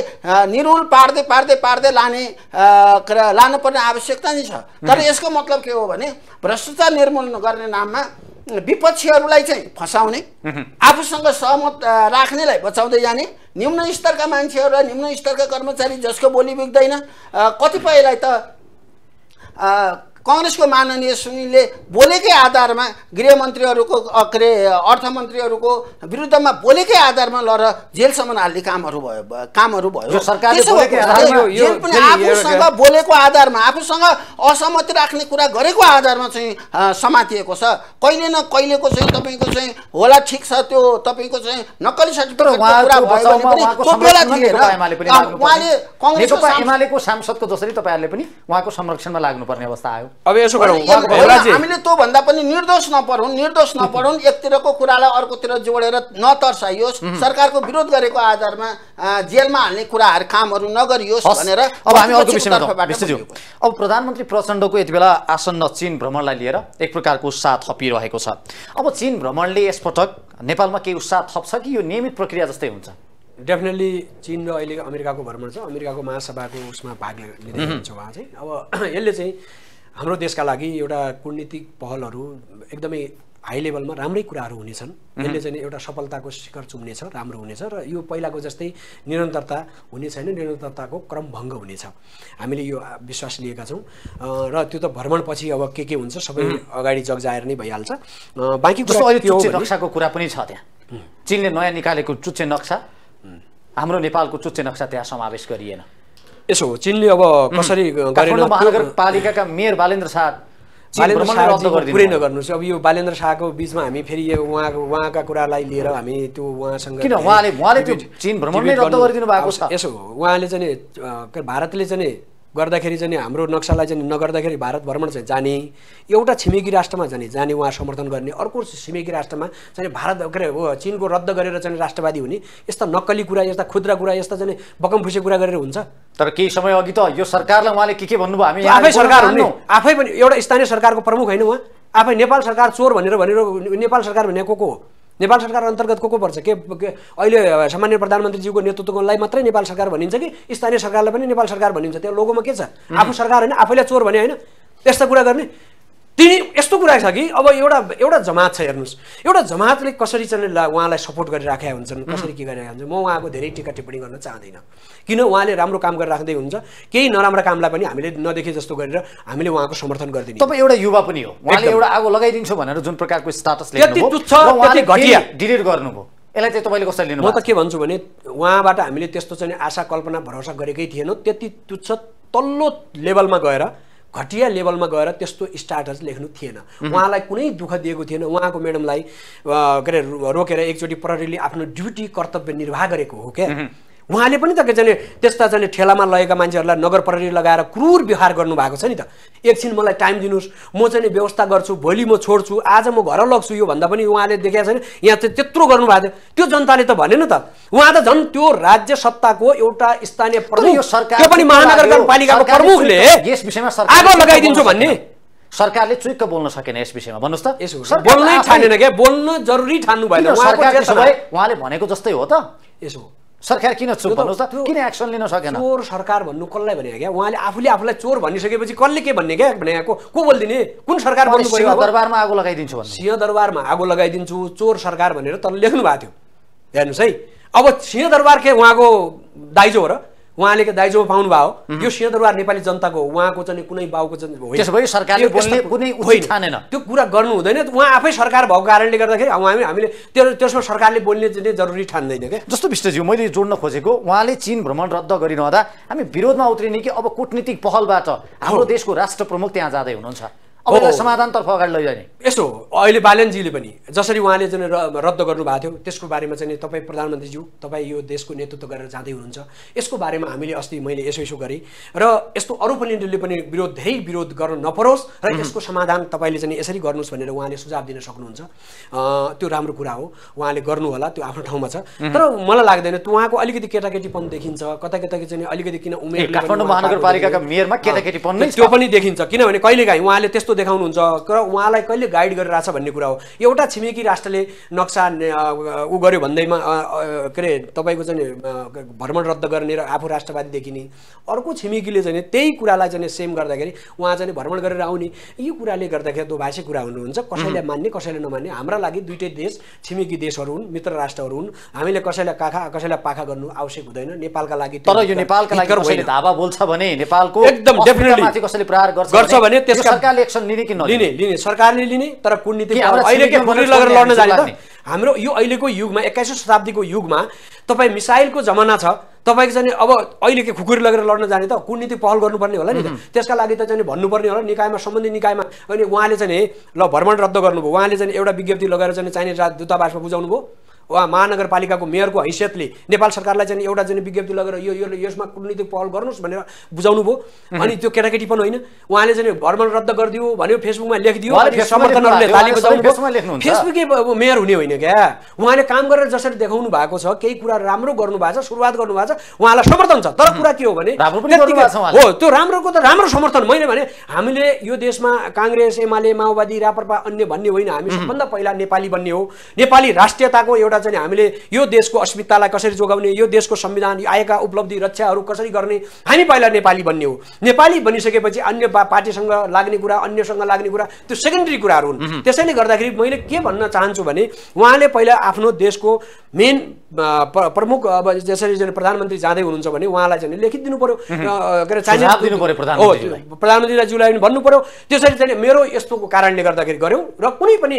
Speaker 2: निरुल पार्दै पार्दै पार्दै लाने लानुपर्ने आवश्यकता नै छ तर यसको मतलब के हो भने भ्रष्टाचार निर्मूलन गर्ने नाममा विपक्षीहरूलाई चाहिँ फसाउने आफूसँग सहमत राख्नेलाई बचाउँदै जाने निम्न स्तरका मान्छेहरू र निम्न स्तरका कर्मचारी जसको बोली बिग्दैन कतिपयलाई त कङ्ग्रेसको माननीय सुनिलले बोलेकै आधारमा गृहमन्त्रीहरूको के अर्थमन्त्रीहरूको विरुद्धमा बोलेकै आधारमा लडेर जेलसम्म हाल्ने कामहरू भयो कामहरू भयो आफूसँग बोलेको आधारमा आफूसँग असहमति राख्ने कुरा गरेको आधारमा चाहिँ समातिएको छ कहिले न कहिलेको चाहिँ तपाईँको चाहिँ होला ठिक छ त्यो तपाईँको चाहिँ नक्कली सर्टिफिकेट उहाँले कङ्ग्रेसको
Speaker 3: सांसदको जसरी तपाईँहरूले पनि उहाँको संरक्षणमा लाग्नुपर्ने अवस्था आयो अब यसो हामीले
Speaker 2: त्यो भन्दा पनि निर्दोष नपरौँ निर्दोष नपरौँ एकतिरको कुरालाई अर्कोतिर जोडेर नतर्साइयोस् सरकारको विरोध गरेको आधारमा जेलमा हाल्ने कुराहरू कामहरू नगरियोस् भनेर अब हामी अर्को विषयमा
Speaker 3: अब प्रधानमन्त्री प्रचण्डको यति बेला आसन्न चीन भ्रमणलाई लिएर एक प्रकारको उत्साह थपिरहेको छ अब चीन भ्रमणले यसपटक नेपालमा केही उत्साह थप्छ कि यो नियमित प्रक्रिया जस्तै हुन्छ डेफिनेटली चिन र अहिले अमेरिकाको भ्रमण छ अमेरिकाको
Speaker 1: महासभाको उसमा भाग लिँदै हुन्छ उहाँ चाहिँ अब यसले चाहिँ हाम्रो देशका लागि एउटा कुटनीतिक पहलहरू एकदमै हाई लेभलमा राम्रै कुराहरू हुनेछन् यसले चाहिँ एउटा सफलताको शिखर चुम्नेछ राम्रो हुनेछ र यो पहिलाको जस्तै निरन्तरता हुने छैन निरन्तरताको क्रमभङ्ग हुनेछ हामीले यो विश्वास लिएका छौँ र त्यो त भ्रमणपछि अब के के हुन्छ
Speaker 3: सबै अगाडि जगजाएर नै भइहाल्छ बाँकी नक्साको कुरा पनि छ त्यहाँ चिनले नयाँ निकालेको चुच्चे नक्सा हाम्रो नेपालको चुच्चे नक्सा त्यहाँ समावेश गरिएन यसो हो चिनले अब कसरी गरेन महानगरपालिकाका मेयर बालेन्द्र शाह पुरै
Speaker 1: नगर्नुहोस् अब यो बालेन्द्र शाहको बिचमा हामी फेरि उहाँको उहाँका कुरालाई लिएर हामी त्यो उहाँसँग किन उहाँले उहाँले त्यो चिन भ्रमण नै रद्द गरिदिनु भएको छ यसो हो उहाँले चाहिँ भारतले चाहिँ गर्दाखेरि चाहिँ हाम्रो नक्सालाई चाहिँ नगर्दाखेरि भारत भ्रमण चाहिँ जाने एउटा छिमेकी राष्ट्रमा जाने जाने उहाँ समर्थन गर्ने अर्को छिमेकी राष्ट्रमा चाहिँ भारत के अरे चिनको रद्द गरेर चाहिँ राष्ट्रवादी हुने यस्ता नक्कली कुरा यस्ता खुद्रा कुरा यस्ता चाहिँ बकमफुसे कुरा गरेर हुन्छ
Speaker 3: तर केही समय अघि त यो सरकारलाई उहाँले के के भन्नुभयो हामी आफै सरकार हुने
Speaker 1: आफै पनि एउटा स्थानीय सरकारको प्रमुख होइन उहाँ आफै नेपाल सरकार चोर भनेर भनेर नेपाल सरकार भनेको को हो नेपाल सरकार अन्तर्गत को को पर्छ के अहिले सामान्य प्रधानमन्त्रीजीको नेतृत्वलाई मात्रै नेपाल सरकार भनिन्छ कि स्थानीय सरकारलाई पनि नेपाल सरकार भनिन्छ त्यहाँ लोगोमा के छ आफू सरकार होइन आफैलाई चोर भने होइन त्यस्ता कुरा गर्ने तिनी यस्तो कुरा छ कि अब एउटा एउटा जमात छ हेर्नुहोस् एउटा जमातले कसरी चाहिँ उहाँलाई सपोर्ट गरिराखेका हुन्छन् कसरी के गरिरहेका हुन्छन् म उहाँको धेरै टिका टिप्पणी गर्न चाहँदैन किन उहाँले राम्रो काम गरेर राख्दै हुन्छ केही नराम्रो कामलाई पनि हामीले नदेखे जस्तो गरेर हामीले उहाँको समर्थन गरिदिने तपाईँ एउटा युवा पनि हो उहाँले एउटा
Speaker 3: आगो लगाइदिन्छु भनेर जुन प्रकारको स्टाटस घटिया डिलिट गर्नुभयो
Speaker 1: यसलाई चाहिँ तपाईँले कसरी लिनु म त के भन्छु भने उहाँबाट हामीले त्यस्तो चाहिँ आशा कल्पना भरोसा गरेकै थिएनौँ त्यति तुच्छ तल्लो लेभलमा गएर घटिया लेभलमा गएर त्यस्तो स्टार्टर्स लेख्नु थिएन उहाँलाई कुनै दुःख दिएको थिएन उहाँको म्याडमलाई के अरे रोकेर एकचोटि प्रहरीले आफ्नो ड्युटी कर्तव्य निर्वाह गरेको हो क्या उहाँले पनि त के जाने त्यस्ता जाने ठेलामा लगेका मान्छेहरूलाई नगर प्रहरी लगाएर क्रूर व्यवहार गर्नुभएको छ नि त एकछिन मलाई टाइम दिनुहोस् म चाहिँ व्यवस्था गर्छु भोलि म छोड्छु आज म घर लग्छु यो भन्दा पनि उहाँले देखेको छैन यहाँ चाहिँ त्यत्रो गर्नुभएको थियो त्यो जनताले त भनेन त उहाँ त झन् त्यो राज्य सत्ताको एउटा स्थानीय प्रमुख त्यो पनि महानगरपालिकाको प्रमुखले
Speaker 3: यस विषयमा आगो लगाइदिन्छु भन्ने सरकारले चुइक्क बोल्न सकेन यस विषयमा भन्नुहोस् त बोल्नै ठानेन क्या बोल्न जरुरी ठान्नु भएन उहाँले भनेको जस्तै हो त यसो सरकार किन चुप भन्नुहोस् त किन एक्सन लिन सकेन चोर सरकार
Speaker 1: भन्नु कसलाई भने क्या उहाँले आफूले आफूलाई चोर भनिसकेपछि कसले के भन्ने क्या भने को को बोलिदिने कुन सरकार
Speaker 3: दरबारमा आगो लगाइदिन्छु
Speaker 1: सिंह दरबारमा आगो लगाइदिन्छु चोर सरकार भनेर तर लेख्नु भएको थियो हेर्नुहोस् है अब सिंह दरबार के उहाँको दाइजो हो र उहाँले दाइजोमा पाउनुभयो यो सिंहदरबार नेपाली जनताको उहाँको चाहिँ कुनै बाउको चाहिँ सरकारले कुनै त्यो कुरा गर्नु हुँदैन उहाँ आफै सरकार भएको कारणले गर्दाखेरि हामी हामीले त्यो त्यसमा सरकारले
Speaker 3: बोल्ने चाहिँ जरुरी ठान्दैन क्या जस्तो विष्टज्यू मैले जोड्न खोजेको उहाँले चिन भ्रमण रद्द गरिरहँदा हामी विरोधमा उत्रिने कि अब कुटनीतिक पहलबाट हाम्रो देशको राष्ट्र प्रमुख त्यहाँ जाँदै हुनुहुन्छ अब समाधानतर्फ अगाडि लैजाने
Speaker 1: यसो अहिले बालनजीले पनि जसरी उहाँले जुन रद्द गर्नुभएको थियो त्यसको बारेमा चाहिँ तपाईँ प्रधानमन्त्रीज्यू तपाईँ यो देशको नेतृत्व गरेर जाँदै हुनुहुन्छ यसको बारेमा हामीले अस्ति मैले यसो यसो गरेँ र यस्तो अरू पनि पनि विरोध धेरै विरोध गर्न नपरोस् र यसको समाधान तपाईँले चाहिँ यसरी गर्नुहोस् भनेर उहाँले सुझाव दिन सक्नुहुन्छ त्यो राम्रो कुरा हो उहाँले गर्नु होला त्यो आफ्नो ठाउँमा छ तर मलाई लाग्दैन त्यो उहाँको अलिकति केटाकेटीपन देखिन्छ कता कता चाहिँ अलिकति किन उमेर काठमाडौँ महानगरपालिकाका मेयरमा केटाकेटीपन त्यो पनि देखिन्छ किनभने कहिलेकाहीँ उहाँले त्यस्तो यस्तो देखाउनुहुन्छ र उहाँलाई कहिले गाइड गरिरहेछ भन्ने कुरा हो एउटा छिमेकी राष्ट्रले नक्सा ऊ गर्यो भन्दैमा के अरे तपाईँको चाहिँ भ्रमण रद्द गर्ने र आफू राष्ट्रवादी देखिने अर्को छिमेकीले चाहिँ त्यही कुरालाई चाहिँ सेम गर्दाखेरि उहाँ चाहिँ भ्रमण गरेर आउने यी कुराले गर्दाखेरि दोभाषी कुरा हुनुहुन्छ कसैलाई मान्ने कसैले नमान्ने हाम्रा लागि दुइटै देश छिमेकी देशहरू हुन् मित्र राष्ट्रहरू हुन् हामीले कसैलाई काखा कसैलाई पाखा गर्नु आवश्यक हुँदैन नेपालका लागि तर यो नेपालका लागि धावा बोल्छ भने नेपालको एकदम डेफिनेटली
Speaker 3: कसैले प्रहार गर्छ भने त्यसका सरकारले एक्सन लिने कि लिने
Speaker 1: लिने सरकारले लिने तर कुटनीति के खुट्टी लगेर लड्न जाने त
Speaker 3: हाम्रो यो अहिलेको युगमा
Speaker 1: एक्काइसौँ शताब्दीको युगमा तपाईँ मिसाइलको जमाना छ तपाईँको चाहिँ अब अहिले के खुकुरी लगेर लड्न जाने त कुटनीति पहल गर्नुपर्ने होला नि त त्यसका लागि त चाहिँ भन्नुपर्ने होला निकायमा सम्बन्धित निकायमा अनि उहाँले चाहिँ ल भ्रमण रद्द गर्नुभयो उहाँले चाहिँ एउटा विज्ञप्ति लगाएर चाहिँ चाइनिज दूतावासमा बुझाउनु भयो वा महानगरपालिकाको मेयरको हैसियतले नेपाल सरकारलाई चाहिँ एउटा जुन विज्ञप्ति लगेर यो यसमा कुटनीतिक पहल गर्नुहोस् भनेर बुझाउनु भयो अनि त्यो केटाकेटी पनि होइन उहाँले चाहिँ भ्रमण रद्द गरिदियो भन्यो फेसबुकमा लेखिदियो समर्थनहरूले ताली फेसबुकै मेयर हुने होइन क्या उहाँले काम गरेर जसरी देखाउनु भएको छ केही कुरा राम्रो गर्नुभएको छ सुरुवात गर्नुभएको छ उहाँलाई समर्थन छ तर कुरा के हो भने हो त्यो राम्रोको त राम्रो समर्थन मैले भने हामीले यो देशमा काङ्ग्रेस एमाले माओवादी रापरपा अन्य भन्ने होइन हामी सबभन्दा पहिला नेपाली बन्ने हो नेपाली राष्ट्रियताको एउटा चाहिँ हामीले यो देशको अस्मितालाई कसरी जोगाउने यो देशको संविधान आएका उपलब्धि रक्षाहरू कसरी गर्ने हामी पहिला नेपाली बन्ने हो नेपाली बनिसकेपछि अन्य पार्टीसँग लाग्ने कुरा अन्यसँग लाग्ने कुरा त्यो सेकेन्डरी कुराहरू हुन् त्यसैले गर्दाखेरि मैले के भन्न चाहन्छु भने उहाँले पहिला आफ्नो देशको मेन प्रमुख अब जसरी चाहिँ प्रधानमन्त्री जाँदै हुनुहुन्छ भने उहाँलाई चाहिँ लेखिदिनु पऱ्यो के अरे प्रधानमन्त्रीलाई जुलाई भन्नु पऱ्यो त्यसरी चाहिँ मेरो यस्तोको कारणले गर्दाखेरि गऱ्यौँ र कुनै पनि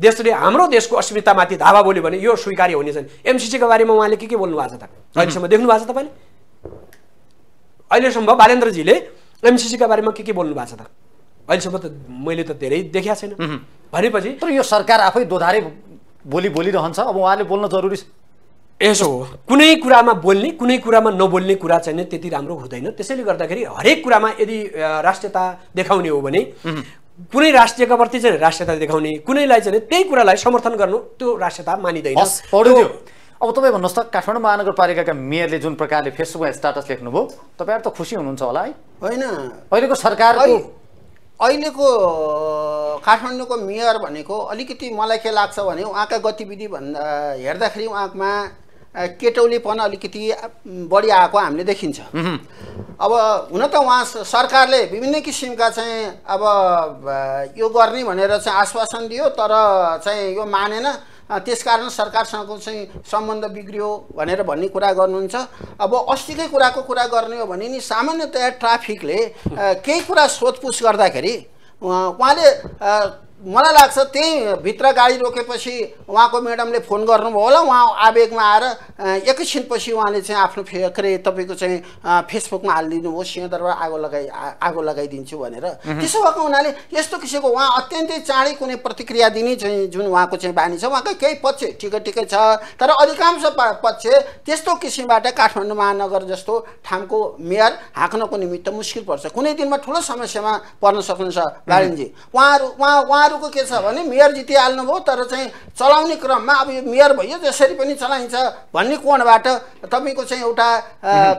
Speaker 1: देशले हाम्रो देशको अस्मितामाथि धावा बोल्यो भने यो स्वीकार्य हुने छैन एमसिसीको बारेमा उहाँले के के बोल्नु भएको छ त अहिलेसम्म देख्नु भएको छ तपाईँले अहिलेसम्म बालेन्द्रजीले एमसिसीका बारेमा के के बोल्नु भएको छ त अहिलेसम्म त मैले त धेरै देखाएको छैन भनेपछि तर यो सरकार आफै दोधारे बोली बोलिरहन्छ अब उहाँले बोल्न जरुरी छ यसो हो कुनै कुरामा बोल्ने कुनै कुरामा नबोल्ने कुरा चाहिँ त्यति राम्रो हुँदैन त्यसैले गर्दाखेरि हरेक कुरामा यदि राष्ट्रियता देखाउने हो भने कुनै
Speaker 3: राष्ट्रियका प्रति चाहिँ राष्ट्रियता देखाउने कुनैलाई चाहिँ त्यही कुरालाई समर्थन गर्नु त्यो राष्ट्रियता मानिँदैन अब तपाईँ भन्नुहोस् त काठमाडौँ महानगरपालिकाका मेयरले जुन प्रकारले फेसबुकमा स्टाटस लेख्नुभयो
Speaker 2: तपाईँहरू त खुसी हुनुहुन्छ होला है होइन अहिलेको सरकार अहिलेको काठमाडौँको मेयर भनेको अलिकति मलाई के लाग्छ भने उहाँका गतिविधि भन्दा हेर्दाखेरि उहाँमा केटौलीपन अलिकति बढी आएको हामीले देखिन्छ अब हुन त उहाँ सरकारले विभिन्न किसिमका चाहिँ अब यो गर्ने भनेर चाहिँ आश्वासन दियो तर चाहिँ यो मानेन त्यस कारण सरकारसँगको चाहिँ सम्बन्ध बिग्रियो भनेर भन्ने कुरा गर्नुहुन्छ अब अस्तिकै कुराको कुरा गर्ने हो भने नि सामान्यतया ट्राफिकले केही कुरा सोधपुछ गर्दाखेरि उहाँले मलाई लाग्छ भित्र गाडी रोकेपछि उहाँको म्याडमले फोन गर्नुभयो होला उहाँ आवेगमा आएर एकैछिनपछि उहाँले चाहिँ आफ्नो फे के अरे तपाईँको चाहिँ फेसबुकमा हालिदिनुभयो भयो सिंहदरबार आगो लगाइ आगो लगाइदिन्छु भनेर त्यसो भएको हुनाले यस्तो किसिमको उहाँ अत्यन्तै चाँडै कुनै प्रतिक्रिया दिने चाहिँ जुन उहाँको चाहिँ बानी छ उहाँकै केही पक्ष ठिकै ठिकै छ तर अधिकांश पक्ष त्यस्तो किसिमबाट काठमाडौँ महानगर जस्तो ठाउँको मेयर हाँक्नको निमित्त मुस्किल पर्छ कुनै दिनमा ठुलो समस्यामा पर्न सक्नुहुन्छ बालिनजी उहाँहरू उहाँ उहाँ अरूको के छ भने मेयर जितिहाल्नुभयो तर चाहिँ चलाउने क्रममा अब यो मेयर भयो जसरी पनि चलाइन्छ भन्ने कोणबाट तपाईँको चाहिँ एउटा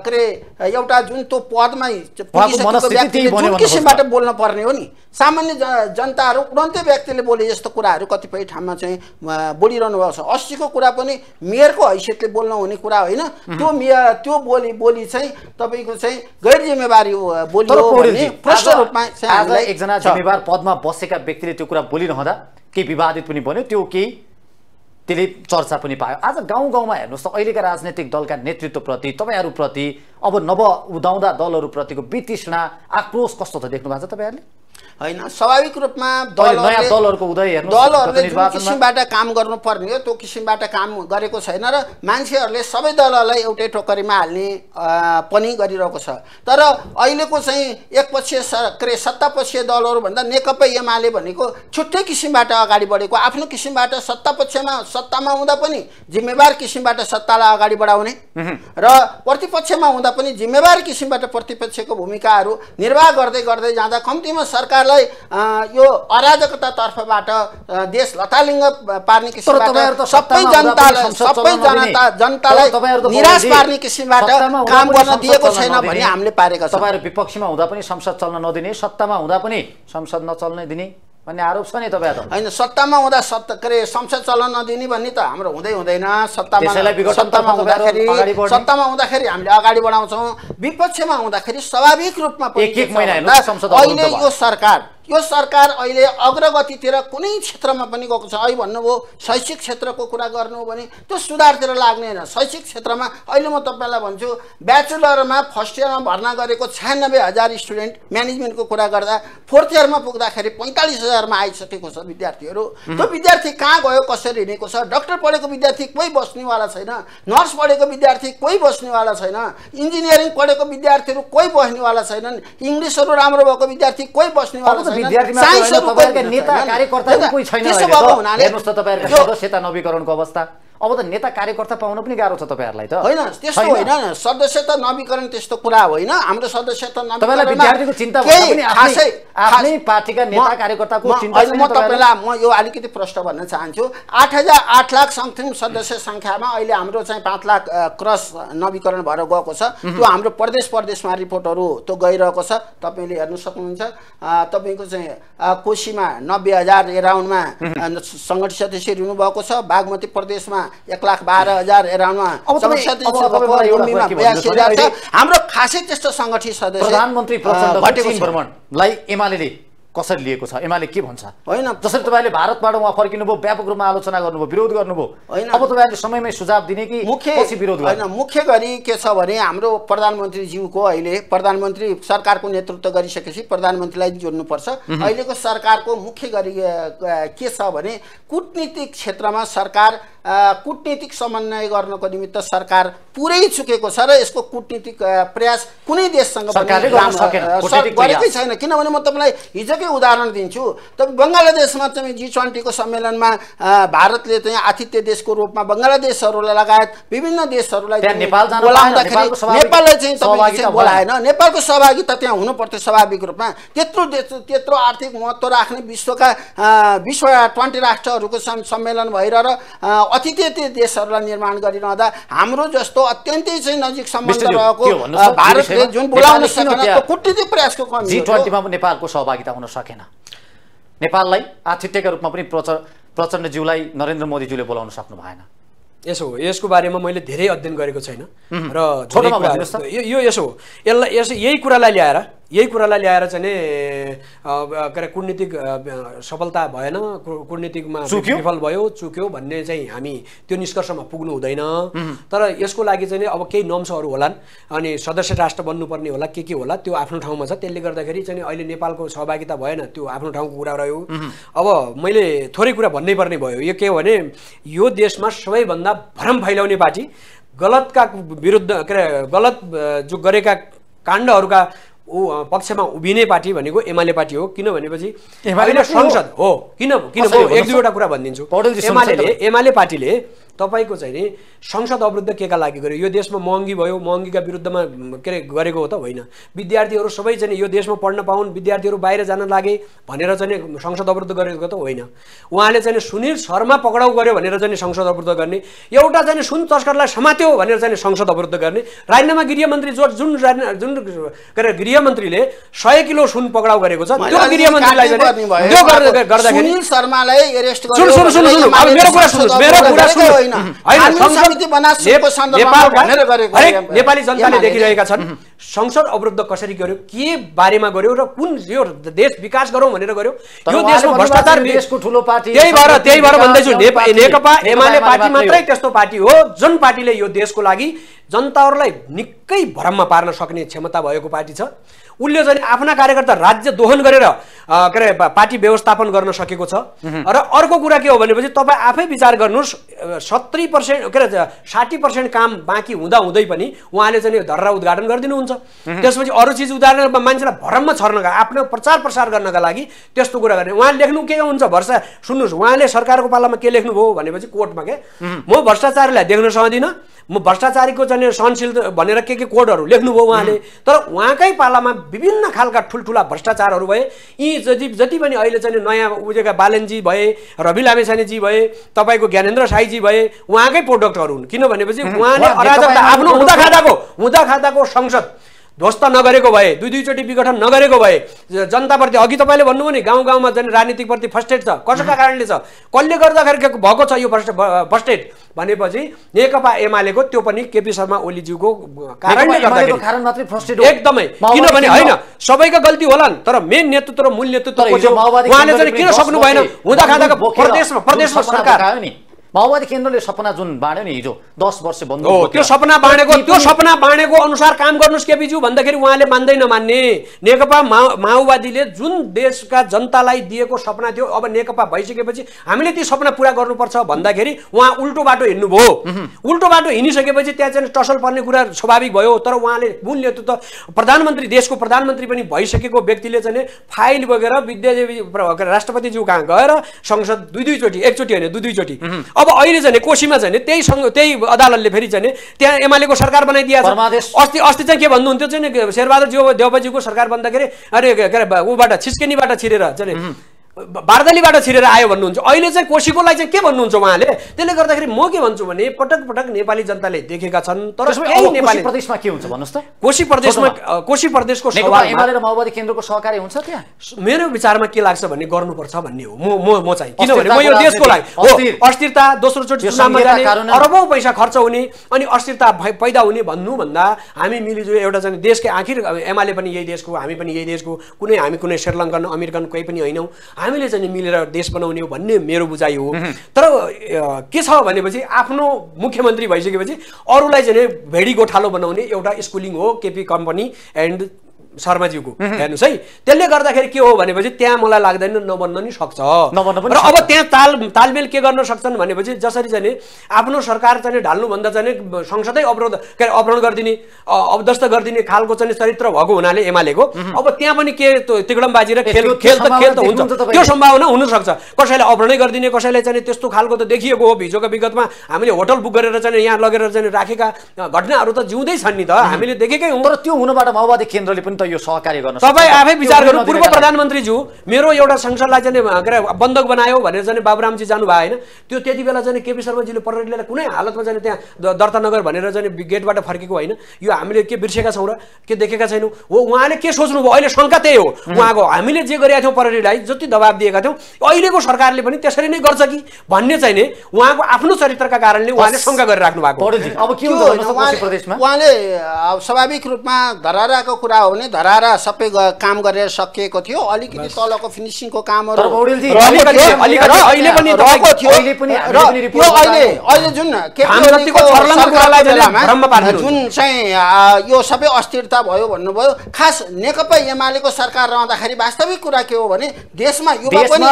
Speaker 2: के अरे एउटा जुन त्यो पदमा जुन किसिमबाट बोल्न पर्ने हो नि सामान्य जनताहरू उडन्तै व्यक्तिले बोले यस्तो कुराहरू कतिपय ठाउँमा चाहिँ बोलिरहनु भएको छ अस्सीको कुरा पनि मेयरको हैसियतले बोल्नु हुने कुरा होइन त्यो मेयर त्यो बोली बोली चाहिँ तपाईँको चाहिँ गैर जिम्मेवारी बोली प्रश्न रूपमा एकजना जिम्मेवार
Speaker 3: पदमा बसेका व्यक्तिले त्यो कुरा कुरा बोलिरहँदा केही विवादित पनि बन्यो त्यो केही त्यसले चर्चा पनि पायो आज गाउँ गाउँमा हेर्नुहोस् त अहिलेका राजनैतिक दलका नेतृत्वप्रति तपाईँहरूप्रति अब नव उदाउँदा दलहरूप्रतिको वितृष्णा आक्रोश कस्तो छ देख्नु भएको छ तपाईँहरूले होइन स्वाभाविक रूपमा
Speaker 2: दलहरूले जुन किसिमबाट काम गर्नुपर्ने हो त्यो किसिमबाट काम गरेको छैन र मान्छेहरूले सबै दलहरूलाई एउटै टोकरीमा हाल्ने पनि गरिरहेको छ तर अहिलेको चाहिँ एकपक्षीय के अरे सत्तापक्षीय दलहरूभन्दा नेकपा एमाले भनेको छुट्टै किसिमबाट अगाडि बढेको आफ्नो किसिमबाट सत्तापक्षमा सत्तामा हुँदा पनि जिम्मेवार किसिमबाट सत्तालाई अगाडि बढाउने र प्रतिपक्षमा हुँदा पनि जिम्मेवार किसिमबाट प्रतिपक्षको भूमिकाहरू निर्वाह गर्दै गर्दै जाँदा कम्तीमा सरकारलाई तपाईँलाई यो अराजकतातर्फबाट देश लतालिङ्ग पार्ने किसिमबाट सबै जनतालाई सबै जनता जनतालाई निराश पार्ने किसिमबाट काम गर्न दिएको छैन भने हामीले
Speaker 3: पारेका छौँ तपाईँहरू विपक्षमा हुँदा पनि संसद चल्न नदिने सत्तामा हुँदा पनि संसद नचल्न दिने भन्ने
Speaker 2: आरोप छ नि तपाईँहरू होइन सत्तामा हुँदा सत्ता के अरे संसद चलन नदिने भन्ने त हाम्रो हुँदै हुँदैन सत्तामा सत्तामा हुँदाखेरि सत्तामा हुँदाखेरि हामीले अगाडि बढाउँछौँ विपक्षमा हुँदाखेरि स्वाभाविक रूपमा अहिले यो सरकार यो सरकार अहिले अग्रगतितिर कुनै क्षेत्रमा पनि गएको छ अहिले भन्नुभयो शैक्षिक क्षेत्रको कुरा गर्नु हो भने त्यो सुधारतिर लाग्ने होइन शैक्षिक क्षेत्रमा अहिले म तपाईँलाई भन्छु ब्याचुलरमा फर्स्ट इयरमा भर्ना गरेको छ्यानब्बे हजार स्टुडेन्ट म्यानेजमेन्टको कुरा गर्दा फोर्थ इयरमा पुग्दाखेरि पैँतालिस हजारमा आइसकेको छ विद्यार्थीहरू त्यो विद्यार्थी कहाँ गयो कसरी हिँडेको छ डक्टर पढेको विद्यार्थी कोही बस्नेवाला छैन नर्स पढेको विद्यार्थी कोही बस्नेवाला छैन इन्जिनियरिङ पढेको विद्यार्थीहरू कोही बस्नेवाला छैनन् इङ्ग्लिसहरू राम्रो भएको विद्यार्थी कोही बस्नेवाला छैन विद्यार्थीमा नेता कार्यकर्ता कोही छैन त्यसो भएको हुनाले
Speaker 3: सदस्यता नवीकरणको अवस्था अब त नेता कार्यकर्ता पाउन पनि गाह्रो छ तपाईँहरूलाई त होइन त्यस्तो होइन सदस्यता नवीकरण त्यस्तो कुरा होइन हाम्रो
Speaker 2: सदस्यता म तपाईँलाई म यो अलिकति प्रश्न भन्न चाहन्छु आठ हजार आठ लाख सङ्ख्यम सदस्य सङ्ख्यामा अहिले हाम्रो चाहिँ पाँच लाख क्रस नवीकरण भएर गएको छ त्यो हाम्रो प्रदेश प्रदेशमा रिपोर्टहरू त्यो गइरहेको छ तपाईँले हेर्न सक्नुहुन्छ तपाईँको चाहिँ कोशीमा नब्बे हजार एराउन्डमा सङ्गठित सदस्य हुनुभएको छ बागमती प्रदेशमा एक लाख बाह्र हजार एराउन्डमा हाम्रो खासै त्यस्तो सङ्गठित सदस्य प्रधानमन्त्री भट्टी
Speaker 3: एमाले कसरी लिएको छ एमाले के भन्छ होइन जसरी तपाईँले भारतबाट उहाँ फर्किनुभयो व्यापक रूपमा आलोचना गर्नुभयो विरोध गर्नुभयो होइन अब तपाईँहरूले समयमै
Speaker 2: सुझाव दिने कि मुख्य विरोध होइन मुख्य गरी के छ भने हाम्रो प्रधानमन्त्रीज्यूको अहिले प्रधानमन्त्री सरकारको नेतृत्व गरिसकेपछि प्रधानमन्त्रीलाई जोड्नुपर्छ अहिलेको सरकारको मुख्य गरी के छ भने कुटनीतिक क्षेत्रमा सरकार कुटनीतिक समन्वय गर्नको निमित्त सरकार पुरै चुकेको छ र यसको कुटनीतिक प्रयास कुनै देशसँग गरेकै छैन किनभने म तपाईँलाई हिजो एउटाकै उदाहरण दिन्छु त बङ्गलादेशमा चाहिँ जी ट्वेन्टीको सम्मेलनमा भारतले चाहिँ आतिथ्य देशको रूपमा बङ्गलादेशहरूलाई लगायत विभिन्न देशहरूलाई बोलाउँदाखेरि नेपाललाई चाहिँ तपाईँले बोलाएन नेपालको सहभागिता त्यहाँ हुनुपर्थ्यो स्वाभाविक रूपमा त्यत्रो देश त्यत्रो आर्थिक महत्त्व राख्ने विश्वका विश्व ट्वेन्टी राष्ट्रहरूको सम्मेलन र अतिथ्य देशहरूलाई निर्माण गरिरहँदा हाम्रो जस्तो अत्यन्तै चाहिँ नजिक सम्बन्ध रहेको भारतले जुन बोलाउन सकेन कूटनीतिक प्रयासको कमी जी ट्वेन्टीमा
Speaker 3: नेपालको सहभागिता हुन सकेन नेपाललाई आतिथ्यका रूपमा पनि प्रच प्रचण्डज्यूलाई नरेन्द्र मोदीज्यूले बोलाउन सक्नु भएन यसो
Speaker 1: हो यसको बारेमा मैले धेरै अध्ययन गरेको छैन र यो यसो हो यसलाई यसो यही कुरालाई ल्याएर यही कुरालाई ल्याएर चाहिँ नि के अरे कुटनीतिक सफलता भएन कुटनीतिकमा विफल भयो चुक्यो भन्ने चाहिँ हामी त्यो निष्कर्षमा पुग्नु हुँदैन तर यसको लागि चाहिँ अब केही नम्सहरू होलान् अनि सदस्य राष्ट्र बन्नुपर्ने होला के के होला त्यो आफ्नो ठाउँमा छ त्यसले गर्दाखेरि चाहिँ अहिले नेपालको सहभागिता भएन त्यो आफ्नो ठाउँको कुरा रह्यो अब मैले थोरै कुरा भन्नै पर्ने भयो यो के हो भने यो देशमा सबैभन्दा भ्रम फैलाउने पार्टी गलतका विरुद्ध के अरे गलत जो गरेका काण्डहरूका ऊ पक्षमा उभिने पार्टी भनेको एमाले पार्टी हो किन भनेपछि संसद हो किन किन म एक दुईवटा कुरा भनिदिन्छु एमाले पार्टीले तपाईँको चाहिँ नि संसद अवरुद्ध के का लागि गर्यो यो देशमा महँगी भयो महँगीका विरुद्धमा के अरे गरेको हो त होइन विद्यार्थीहरू सबै चाहिँ यो देशमा पढ्न पाउन् विद्यार्थीहरू बाहिर जान लागे भनेर चाहिँ संसद अवरुद्ध गरेको त होइन उहाँले चाहिँ सुनिल शर्मा पक्राउ गर्यो भनेर चाहिँ संसद अवरुद्ध गर्ने एउटा चाहिँ सुन तस्करलाई समात्यो भनेर चाहिँ संसद अवरुद्ध गर्ने राजीनामा गृहमन्त्री जो जुन जुन के अरे गृहमन्त्रीले सय किलो सुन पक्राउ गरेको छ त्यो गृहमन्त्रीलाई गर्दाखेरि
Speaker 2: नेपाली जनताले देखिरहेका
Speaker 1: छन् संसद अवरुद्ध कसरी गर्यो के बारेमा गर्यो र कुन यो देश विकास गरौँ भनेर गर्यो यो देशमा भ्रष्टाचार
Speaker 3: ठुलो पार्टी त्यही भएर त्यही भएर भन्दैछु नेकपा एमाले पार्टी मात्रै
Speaker 1: त्यस्तो पार्टी हो जुन पार्टीले यो देशको लागि जनताहरूलाई निकै भ्रममा पार्न सक्ने क्षमता भएको पार्टी छ उसले चाहिँ आफ्ना कार्यकर्ता राज्य दोहन गरेर के अरे पार्टी व्यवस्थापन गर्न सकेको छ र अर्को कुरा के हो भनेपछि तपाईँ आफै विचार गर्नुहोस् सत्तरी पर्सेन्ट के अरे साठी पर्सेन्ट काम बाँकी हुँदा हुँदै पनि उहाँले चाहिँ धर्रा उद्घाटन गरिदिनुहुन्छ त्यसपछि अरू चिज उदाहरण मान्छेलाई भरममा छर्नका आफ्नो प्रचार प्रसार गर्नका लागि त्यस्तो कुरा गर्ने उहाँले लेख्नु के हुन्छ भर्सा सुन्नुहोस् उहाँले सरकारको पालामा के लेख्नुभयो भनेपछि कोर्टमा के म भ्रष्टाचारीलाई देख्न सक्दिनँ म भ्रष्टाचारीको चाहिँ सहनशील भनेर के के कोडहरू लेख्नुभयो उहाँले तर उहाँकै पालामा विभिन्न खालका ठुल्ठुला भ्रष्टाचारहरू भए यी जति जति पनि अहिले चाहिँ नयाँ उजेका बालनजी भए रवि लामेसानीजी भए तपाईँको ज्ञानेन्द्र साईजी भए उहाँकै प्रोडक्टहरू हुन् किन भनेपछि उहाँले अराजकता आफ्नो हुँदा खाँदाको हुँदा खाँदाको संसद ध्वस्त नगरेको भए दुई दुईचोटि विघटन नगरेको भए जनताप्रति अघि तपाईँले भन्नुभयो नि गाउँ गाउँमा जन राजनीतिकप्रति फर्स्टेड छ कसैका कारणले छ कसले गर्दाखेरि भएको छ यो फर्स्ट फर्स्टेड भनेपछि नेकपा एमालेको त्यो पनि केपी शर्मा ओलीज्यूको कारणले
Speaker 3: गर्दाखेरि एकदमै किनभने होइन
Speaker 1: सबैको गल्ती होला नि तर मेन नेतृत्व र मूल नेतृत्व उहाँले चाहिँ किन सक्नु भएन हुँदा खाँदाको प्रदेशमा प्रदेशमा सरकार
Speaker 3: माओवादी केन्द्रले सपना जुन बाँड्यो नि हिजो दस वर्ष बन्द त्यो सपना बाँडेको त्यो सपना बाँडेको अनुसार काम गर्नुहोस् केपिज्यू भन्दाखेरि उहाँले
Speaker 1: मान्दै नमान्ने नेकपा माओवादीले जुन देशका जनतालाई दिएको सपना थियो अब नेकपा भइसकेपछि हामीले ती सपना पुरा गर्नुपर्छ भन्दाखेरि उहाँ उल्टो बाटो हिँड्नुभयो उल्टो बाटो हिँडिसकेपछि त्यहाँ चाहिँ टसल पर्ने कुरा स्वाभाविक भयो तर उहाँले मूल नेतृत्व त प्रधानमन्त्री देशको प्रधानमन्त्री पनि भइसकेको व्यक्तिले चाहिँ फाइल बोकेर विद्यादेवी राष्ट्रपतिज्यू कहाँ गएर संसद दुई दुईचोटि एकचोटि होइन दुई दुईचोटि अब अहिले झन् कोशीमा झन् त्यही सङ्घ त्यही अदालतले फेरि झन् त्यहाँ एमालेको सरकार बनाइदिएको छ अस्ति अस्ति चाहिँ के भन्नुहुन्थ्यो चाहिँ शेरबहादुर देवजीको सरकार बन्दाखेरि अरे के अरे ऊबाट छिस्केनीबाट छिरेर चाहिँ बारदलीबाट छिरेर आयो भन्नुहुन्छ अहिले चाहिँ कोसीकोलाई चाहिँ के भन्नुहुन्छ उहाँले त्यसले गर्दाखेरि म के भन्छु भने पटक पटक नेपाली जनताले देखेका छन् तर नेपाली प्रदेशमा
Speaker 3: के हुन्छ भन्नुहोस् त
Speaker 1: कोशी प्रदेशमा कोशी प्रदेशको माओवादी
Speaker 3: केन्द्रको सहकार्य हुन्छ त्यहाँ
Speaker 1: मेरो विचारमा के लाग्छ भन्ने गर्नुपर्छ भन्ने हो म म म चाहिँ किनभने म यो देशको लागि अस्थिरता दोस्रो चोटि अरबौँ पैसा खर्च हुने अनि अस्थिरता पैदा हुने भन्नुभन्दा हामी मिलिजुली एउटा चाहिँ देशकै आखिर एमाले पनि यही देशको हामी पनि यही देशको कुनै हामी कुनै श्रीलङ्कन अमेरिकन कोही पनि होइनौँ हामीले चाहिँ मिलेर देश बनाउने हो भन्ने मेरो बुझाइ हो तर के छ भनेपछि आफ्नो मुख्यमन्त्री भइसकेपछि अरूलाई चाहिँ भेडी गोठालो बनाउने एउटा स्कुलिङ हो केपी कम्पनी एन्ड शर्माज्यूको हेर्नुहोस् है त्यसले गर्दाखेरि के हो भनेपछि त्यहाँ मलाई लाग्दैन नबन्न नि सक्छ र अब त्यहाँ ताल तालमेल के गर्न सक्छन् भनेपछि जसरी चाहिँ आफ्नो सरकार चाहिँ ढाल्नुभन्दा चाहिँ संसदै अवरोध के अरे अपहरण गरिदिने अवदस्त गरिदिने खालको चाहिँ चरित्र भएको हुनाले एमालेको अब त्यहाँ पनि के बाजी र खेल खेल त खेल त हुन्छ त्यो सम्भावना हुनसक्छ कसैलाई अपहरणै गरिदिने कसैलाई चाहिँ त्यस्तो खालको त देखिएको हो भिजोको विगतमा हामीले होटल बुक गरेर चाहिँ यहाँ लगेर चाहिँ राखेका घटनाहरू त जिउँदै छन् नि त हामीले देखेकै हुँ तर त्यो हुनबाट माओवादी केन्द्रले पनि त यो सहकार्य गर्न तपाईँ आफै विचार गर्नु पूर्व प्रधानमन्त्रीज्यू मेरो एउटा संसदलाई चाहिँ के अरे बन्धक बनायो भनेर चाहिँ बाबुरामजी जानुभयो होइन त्यो त्यति बेला चाहिँ केपी शर्माजीले प्रहरीलाई कुनै हालतमा चाहिँ त्यहाँ दर्ता नगर भनेर चाहिँ गेटबाट फर्केको होइन यो हामीले के बिर्सेका छौँ र के देखेका छैनौँ हो उहाँले के सोच्नुभयो अहिले शङ्का त्यही हो उहाँको हामीले जे गरेका थियौँ प्रहरीलाई जति दबाब दिएका थियौँ अहिलेको सरकारले पनि त्यसरी नै गर्छ कि भन्ने चाहिँ नि उहाँको आफ्नो चरित्रका कारणले उहाँले शङ्का गरिराख्नु
Speaker 2: भएको अब के प्रदेशमा उहाँले स्वाभाविक रूपमा धराराको कुरा हो भने धराएर सबै काम गरेर सकिएको थियो अलिकति तलको फिनिसिङको कामहरू जुन चाहिँ यो सबै अस्थिरता भयो भन्नुभयो खास नेकपा एमालेको सरकार रहँदाखेरि वास्तविक कुरा के हो भने देशमा युवा पनि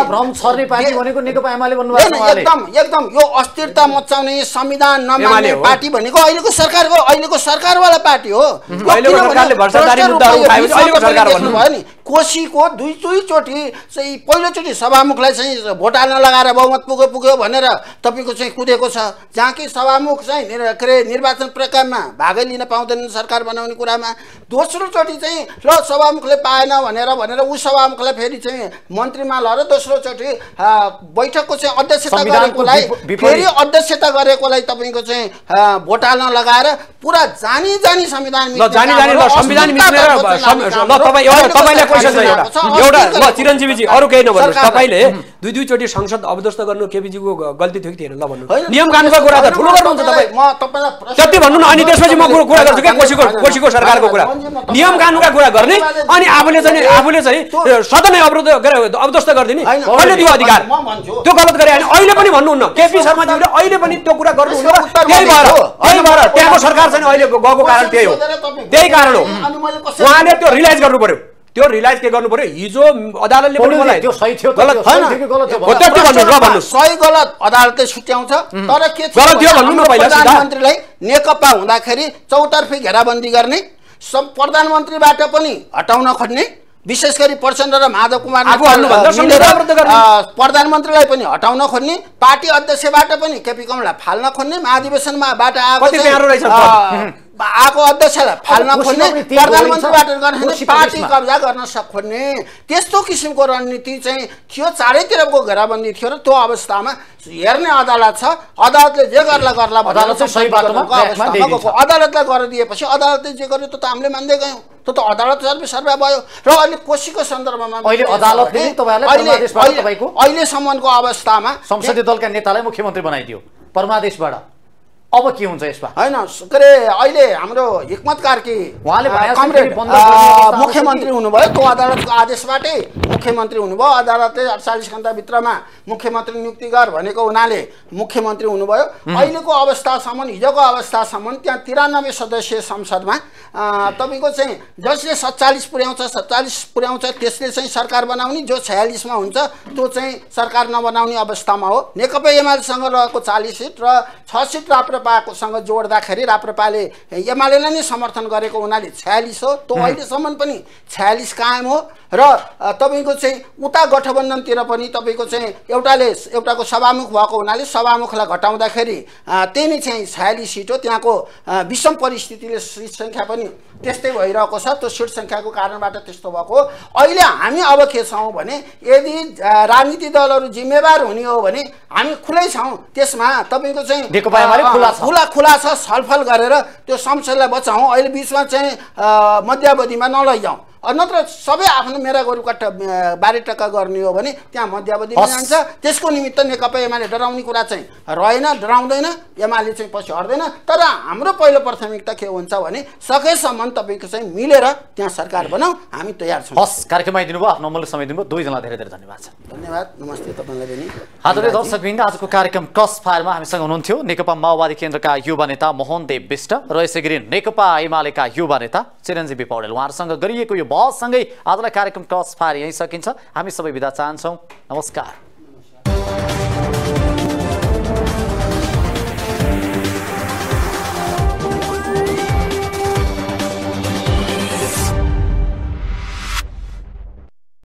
Speaker 2: एकदम एकदम यो अस्थिरता मचाउने संविधान नमान्ने पार्टी भनेको अहिलेको सरकारको अहिलेको सरकारवाला पार्टी हो खाएपछि अहिलेको सरकार भयो नि कोसीको दुई दुईचोटि चाहिँ पहिलोचोटि सभामुखलाई चाहिँ भोट हाल्न लगाएर बहुमत पुग्यो पुग्यो भनेर तपाईँको चाहिँ कुदेको छ जहाँ कि सभामुख चाहिँ निर के अरे निर्वाचन प्रक्रियामा भागै लिन पाउँदैनन् सरकार बनाउने कुरामा दोस्रोचोटि चाहिँ ल सभामुखले पाएन भनेर भनेर ऊ सभामुखलाई फेरि चाहिँ मन्त्रीमा लगेर दोस्रोचोटि बैठकको चाहिँ अध्यक्षता गरेकोलाई फेरि अध्यक्षता गरेकोलाई तपाईँको चाहिँ भोट हाल्न लगाएर पुरा जानी जानी संविधान एउटा म ल चिरञ्जीवीजी अरू केही नभन्नु तपाईँले
Speaker 1: दुई दुईचोटि संसद अवदस्त गर्नु केपीजीको गल्ती थियो कि थिएन ल भन्नु नियम कानुनको कुरा त ठुलो गर्नुहुन्छ
Speaker 2: तपाईँ जति भन्नु न अनि त्यसपछि म कुरा गर्छु क्या कोसीको कोसीको
Speaker 1: सरकारको कुरा नियम कानुनका कुरा गर्ने अनि आफूले चाहिँ आफूले चाहिँ सदनै अवरोध अवदस्त गरिदिने कहिले दियो अधिकार त्यो गलत गरे अनि अहिले पनि भन्नुहुन्न केपी शर्माजीले अहिले पनि त्यो कुरा गर्नुहुन्न त्यही भएर त्यही भएर त्यहाँको सरकार चाहिँ अहिले गएको कारण त्यही हो त्यही कारण हो उहाँले त्यो रिलाइज गर्नु पर्यो त्यो रिलाइज के गर्नु पर्यो हिजो अदालतले पनि मलाई त्यो सही थियो गलत होइन हो
Speaker 2: त्यो भन्नु र भन्नु सही गलत अदालतले छुट्याउँछ तर के गलत थियो भन्नु न पहिला प्रधानमन्त्रीलाई नेकपा हुँदाखेरि चौतर्फी घेराबन्दी गर्ने सब प्रधानमन्त्रीबाट पनि हटाउन खोज्ने विशेष गरी प्रचण्ड र माधव कुमार प्रधानमन्त्रीलाई पनि हटाउन खोज्ने पार्टी अध्यक्षबाट पनि केपी कमला फाल्न खोज्ने महाधिवेशनमाबाट आएको आएको अध्यक्षलाई फाल्न खोज्ने प्रधानमन्त्रीबाट पार्टी कब्जा गर्न सक्ने त्यस्तो किसिमको रणनीति चाहिँ थियो चारैतिरको घेराबन्दी थियो र त्यो अवस्थामा हेर्ने अदालत छ अदालतले जे गर्ला गर्ला अदालतलाई गरिदिएपछि अदालतले जे गर्यो त्यो त हामीले मान्दै गयौँ त्यो त अदालत सर्वे सर्वे भयो र अहिले कोसीको सन्दर्भमा अहिलेसम्मको अवस्थामा
Speaker 3: संसदीय दलका नेतालाई मुख्यमन्त्री बनाइदियो परमादेशबाट अब के हुन्छ यसमा
Speaker 2: होइन के अरे अहिले हाम्रो हिक्मत कार्की उहाँले मुख्यमन्त्री हुनुभयो त्यो अदालतको आदेशबाटै मुख्यमन्त्री हुनुभयो अदालतले अडचालिस घन्टाभित्रमा मुख्यमन्त्री नियुक्ति गर भनेको हुनाले मुख्यमन्त्री हुनुभयो अहिलेको अवस्थासम्म हिजोको अवस्थासम्म त्यहाँ तिरानब्बे सदस्यीय संसदमा तपाईँको चाहिँ जसले सत्तालिस पुर्याउँछ सत्तालिस पुर्याउँछ त्यसले चाहिँ सरकार बनाउने जो छयालिसमा हुन्छ त्यो चाहिँ सरकार नबनाउने अवस्थामा हो नेकपा एमालेसँग रहेको चालिस सिट र छ सिट राप्र राप्रपासँग जोड्दाखेरि राप्रपाले एमाले नै समर्थन गरेको हुनाले छ्यालिस हो त्यो अहिलेसम्म पनि छ्यालिस कायम हो र तपाईँको चाहिँ उता गठबन्धनतिर पनि तपाईँको चाहिँ एउटाले एउटाको सभामुख भएको हुनाले सभामुखलाई घटाउँदाखेरि त्यही नै चाहिँ छयाली सिट हो त्यहाँको विषम परिस्थितिले सिट सङ्ख्या पनि त्यस्तै भइरहेको छ त्यो सिट सङ्ख्याको कारणबाट त्यस्तो भएको अहिले हामी अब के छौँ भने यदि राजनीति दलहरू जिम्मेवार हुने हो भने हामी खुलै छौँ त्यसमा तपाईँको चाहिँ खुला खुला छ छलफल गरेर त्यो संसदलाई बचाउँ अहिले बिचमा चाहिँ मध्यावधिमा नलैजाउँ नत्र सबै आफ्नो मेरा बारी टक्का गर्ने हो भने त्यहाँ मध्यावधि जान्छ त्यसको निमित्त नेकपा एमाले डराउने कुरा चाहिँ रहेन डराउँदैन एमाले चाहिँ पछि हट्दैन तर हाम्रो पहिलो प्राथमिकता के हुन्छ भने सकेसम्म तपाईँको चाहिँ मिलेर त्यहाँ सरकार बनाऊ हामी तयार छौँ
Speaker 3: हस् कार्यक्रम आइदिनु भयो आफ्नो समय दिनुभयो दुईजनालाई धेरै धेरै धन्यवाद छ
Speaker 2: धन्यवाद नमस्ते तपाईँलाई पनि आदरणीय
Speaker 3: आजको कार्यक्रम क्रस फायरमा हामीसँग हुनुहुन्थ्यो नेकपा माओवादी केन्द्रका युवा नेता मोहन देव विष्ट र यसै गरी नेकपा एमालेका युवा नेता चिरञ्जीवी पौडेल उहाँहरूसँग गरिएको यो भसँगै आजलाई कार्यक्रम टच फार यहीँ सकिन्छ हामी सबै बिदा चाहन्छौँ नमस्कार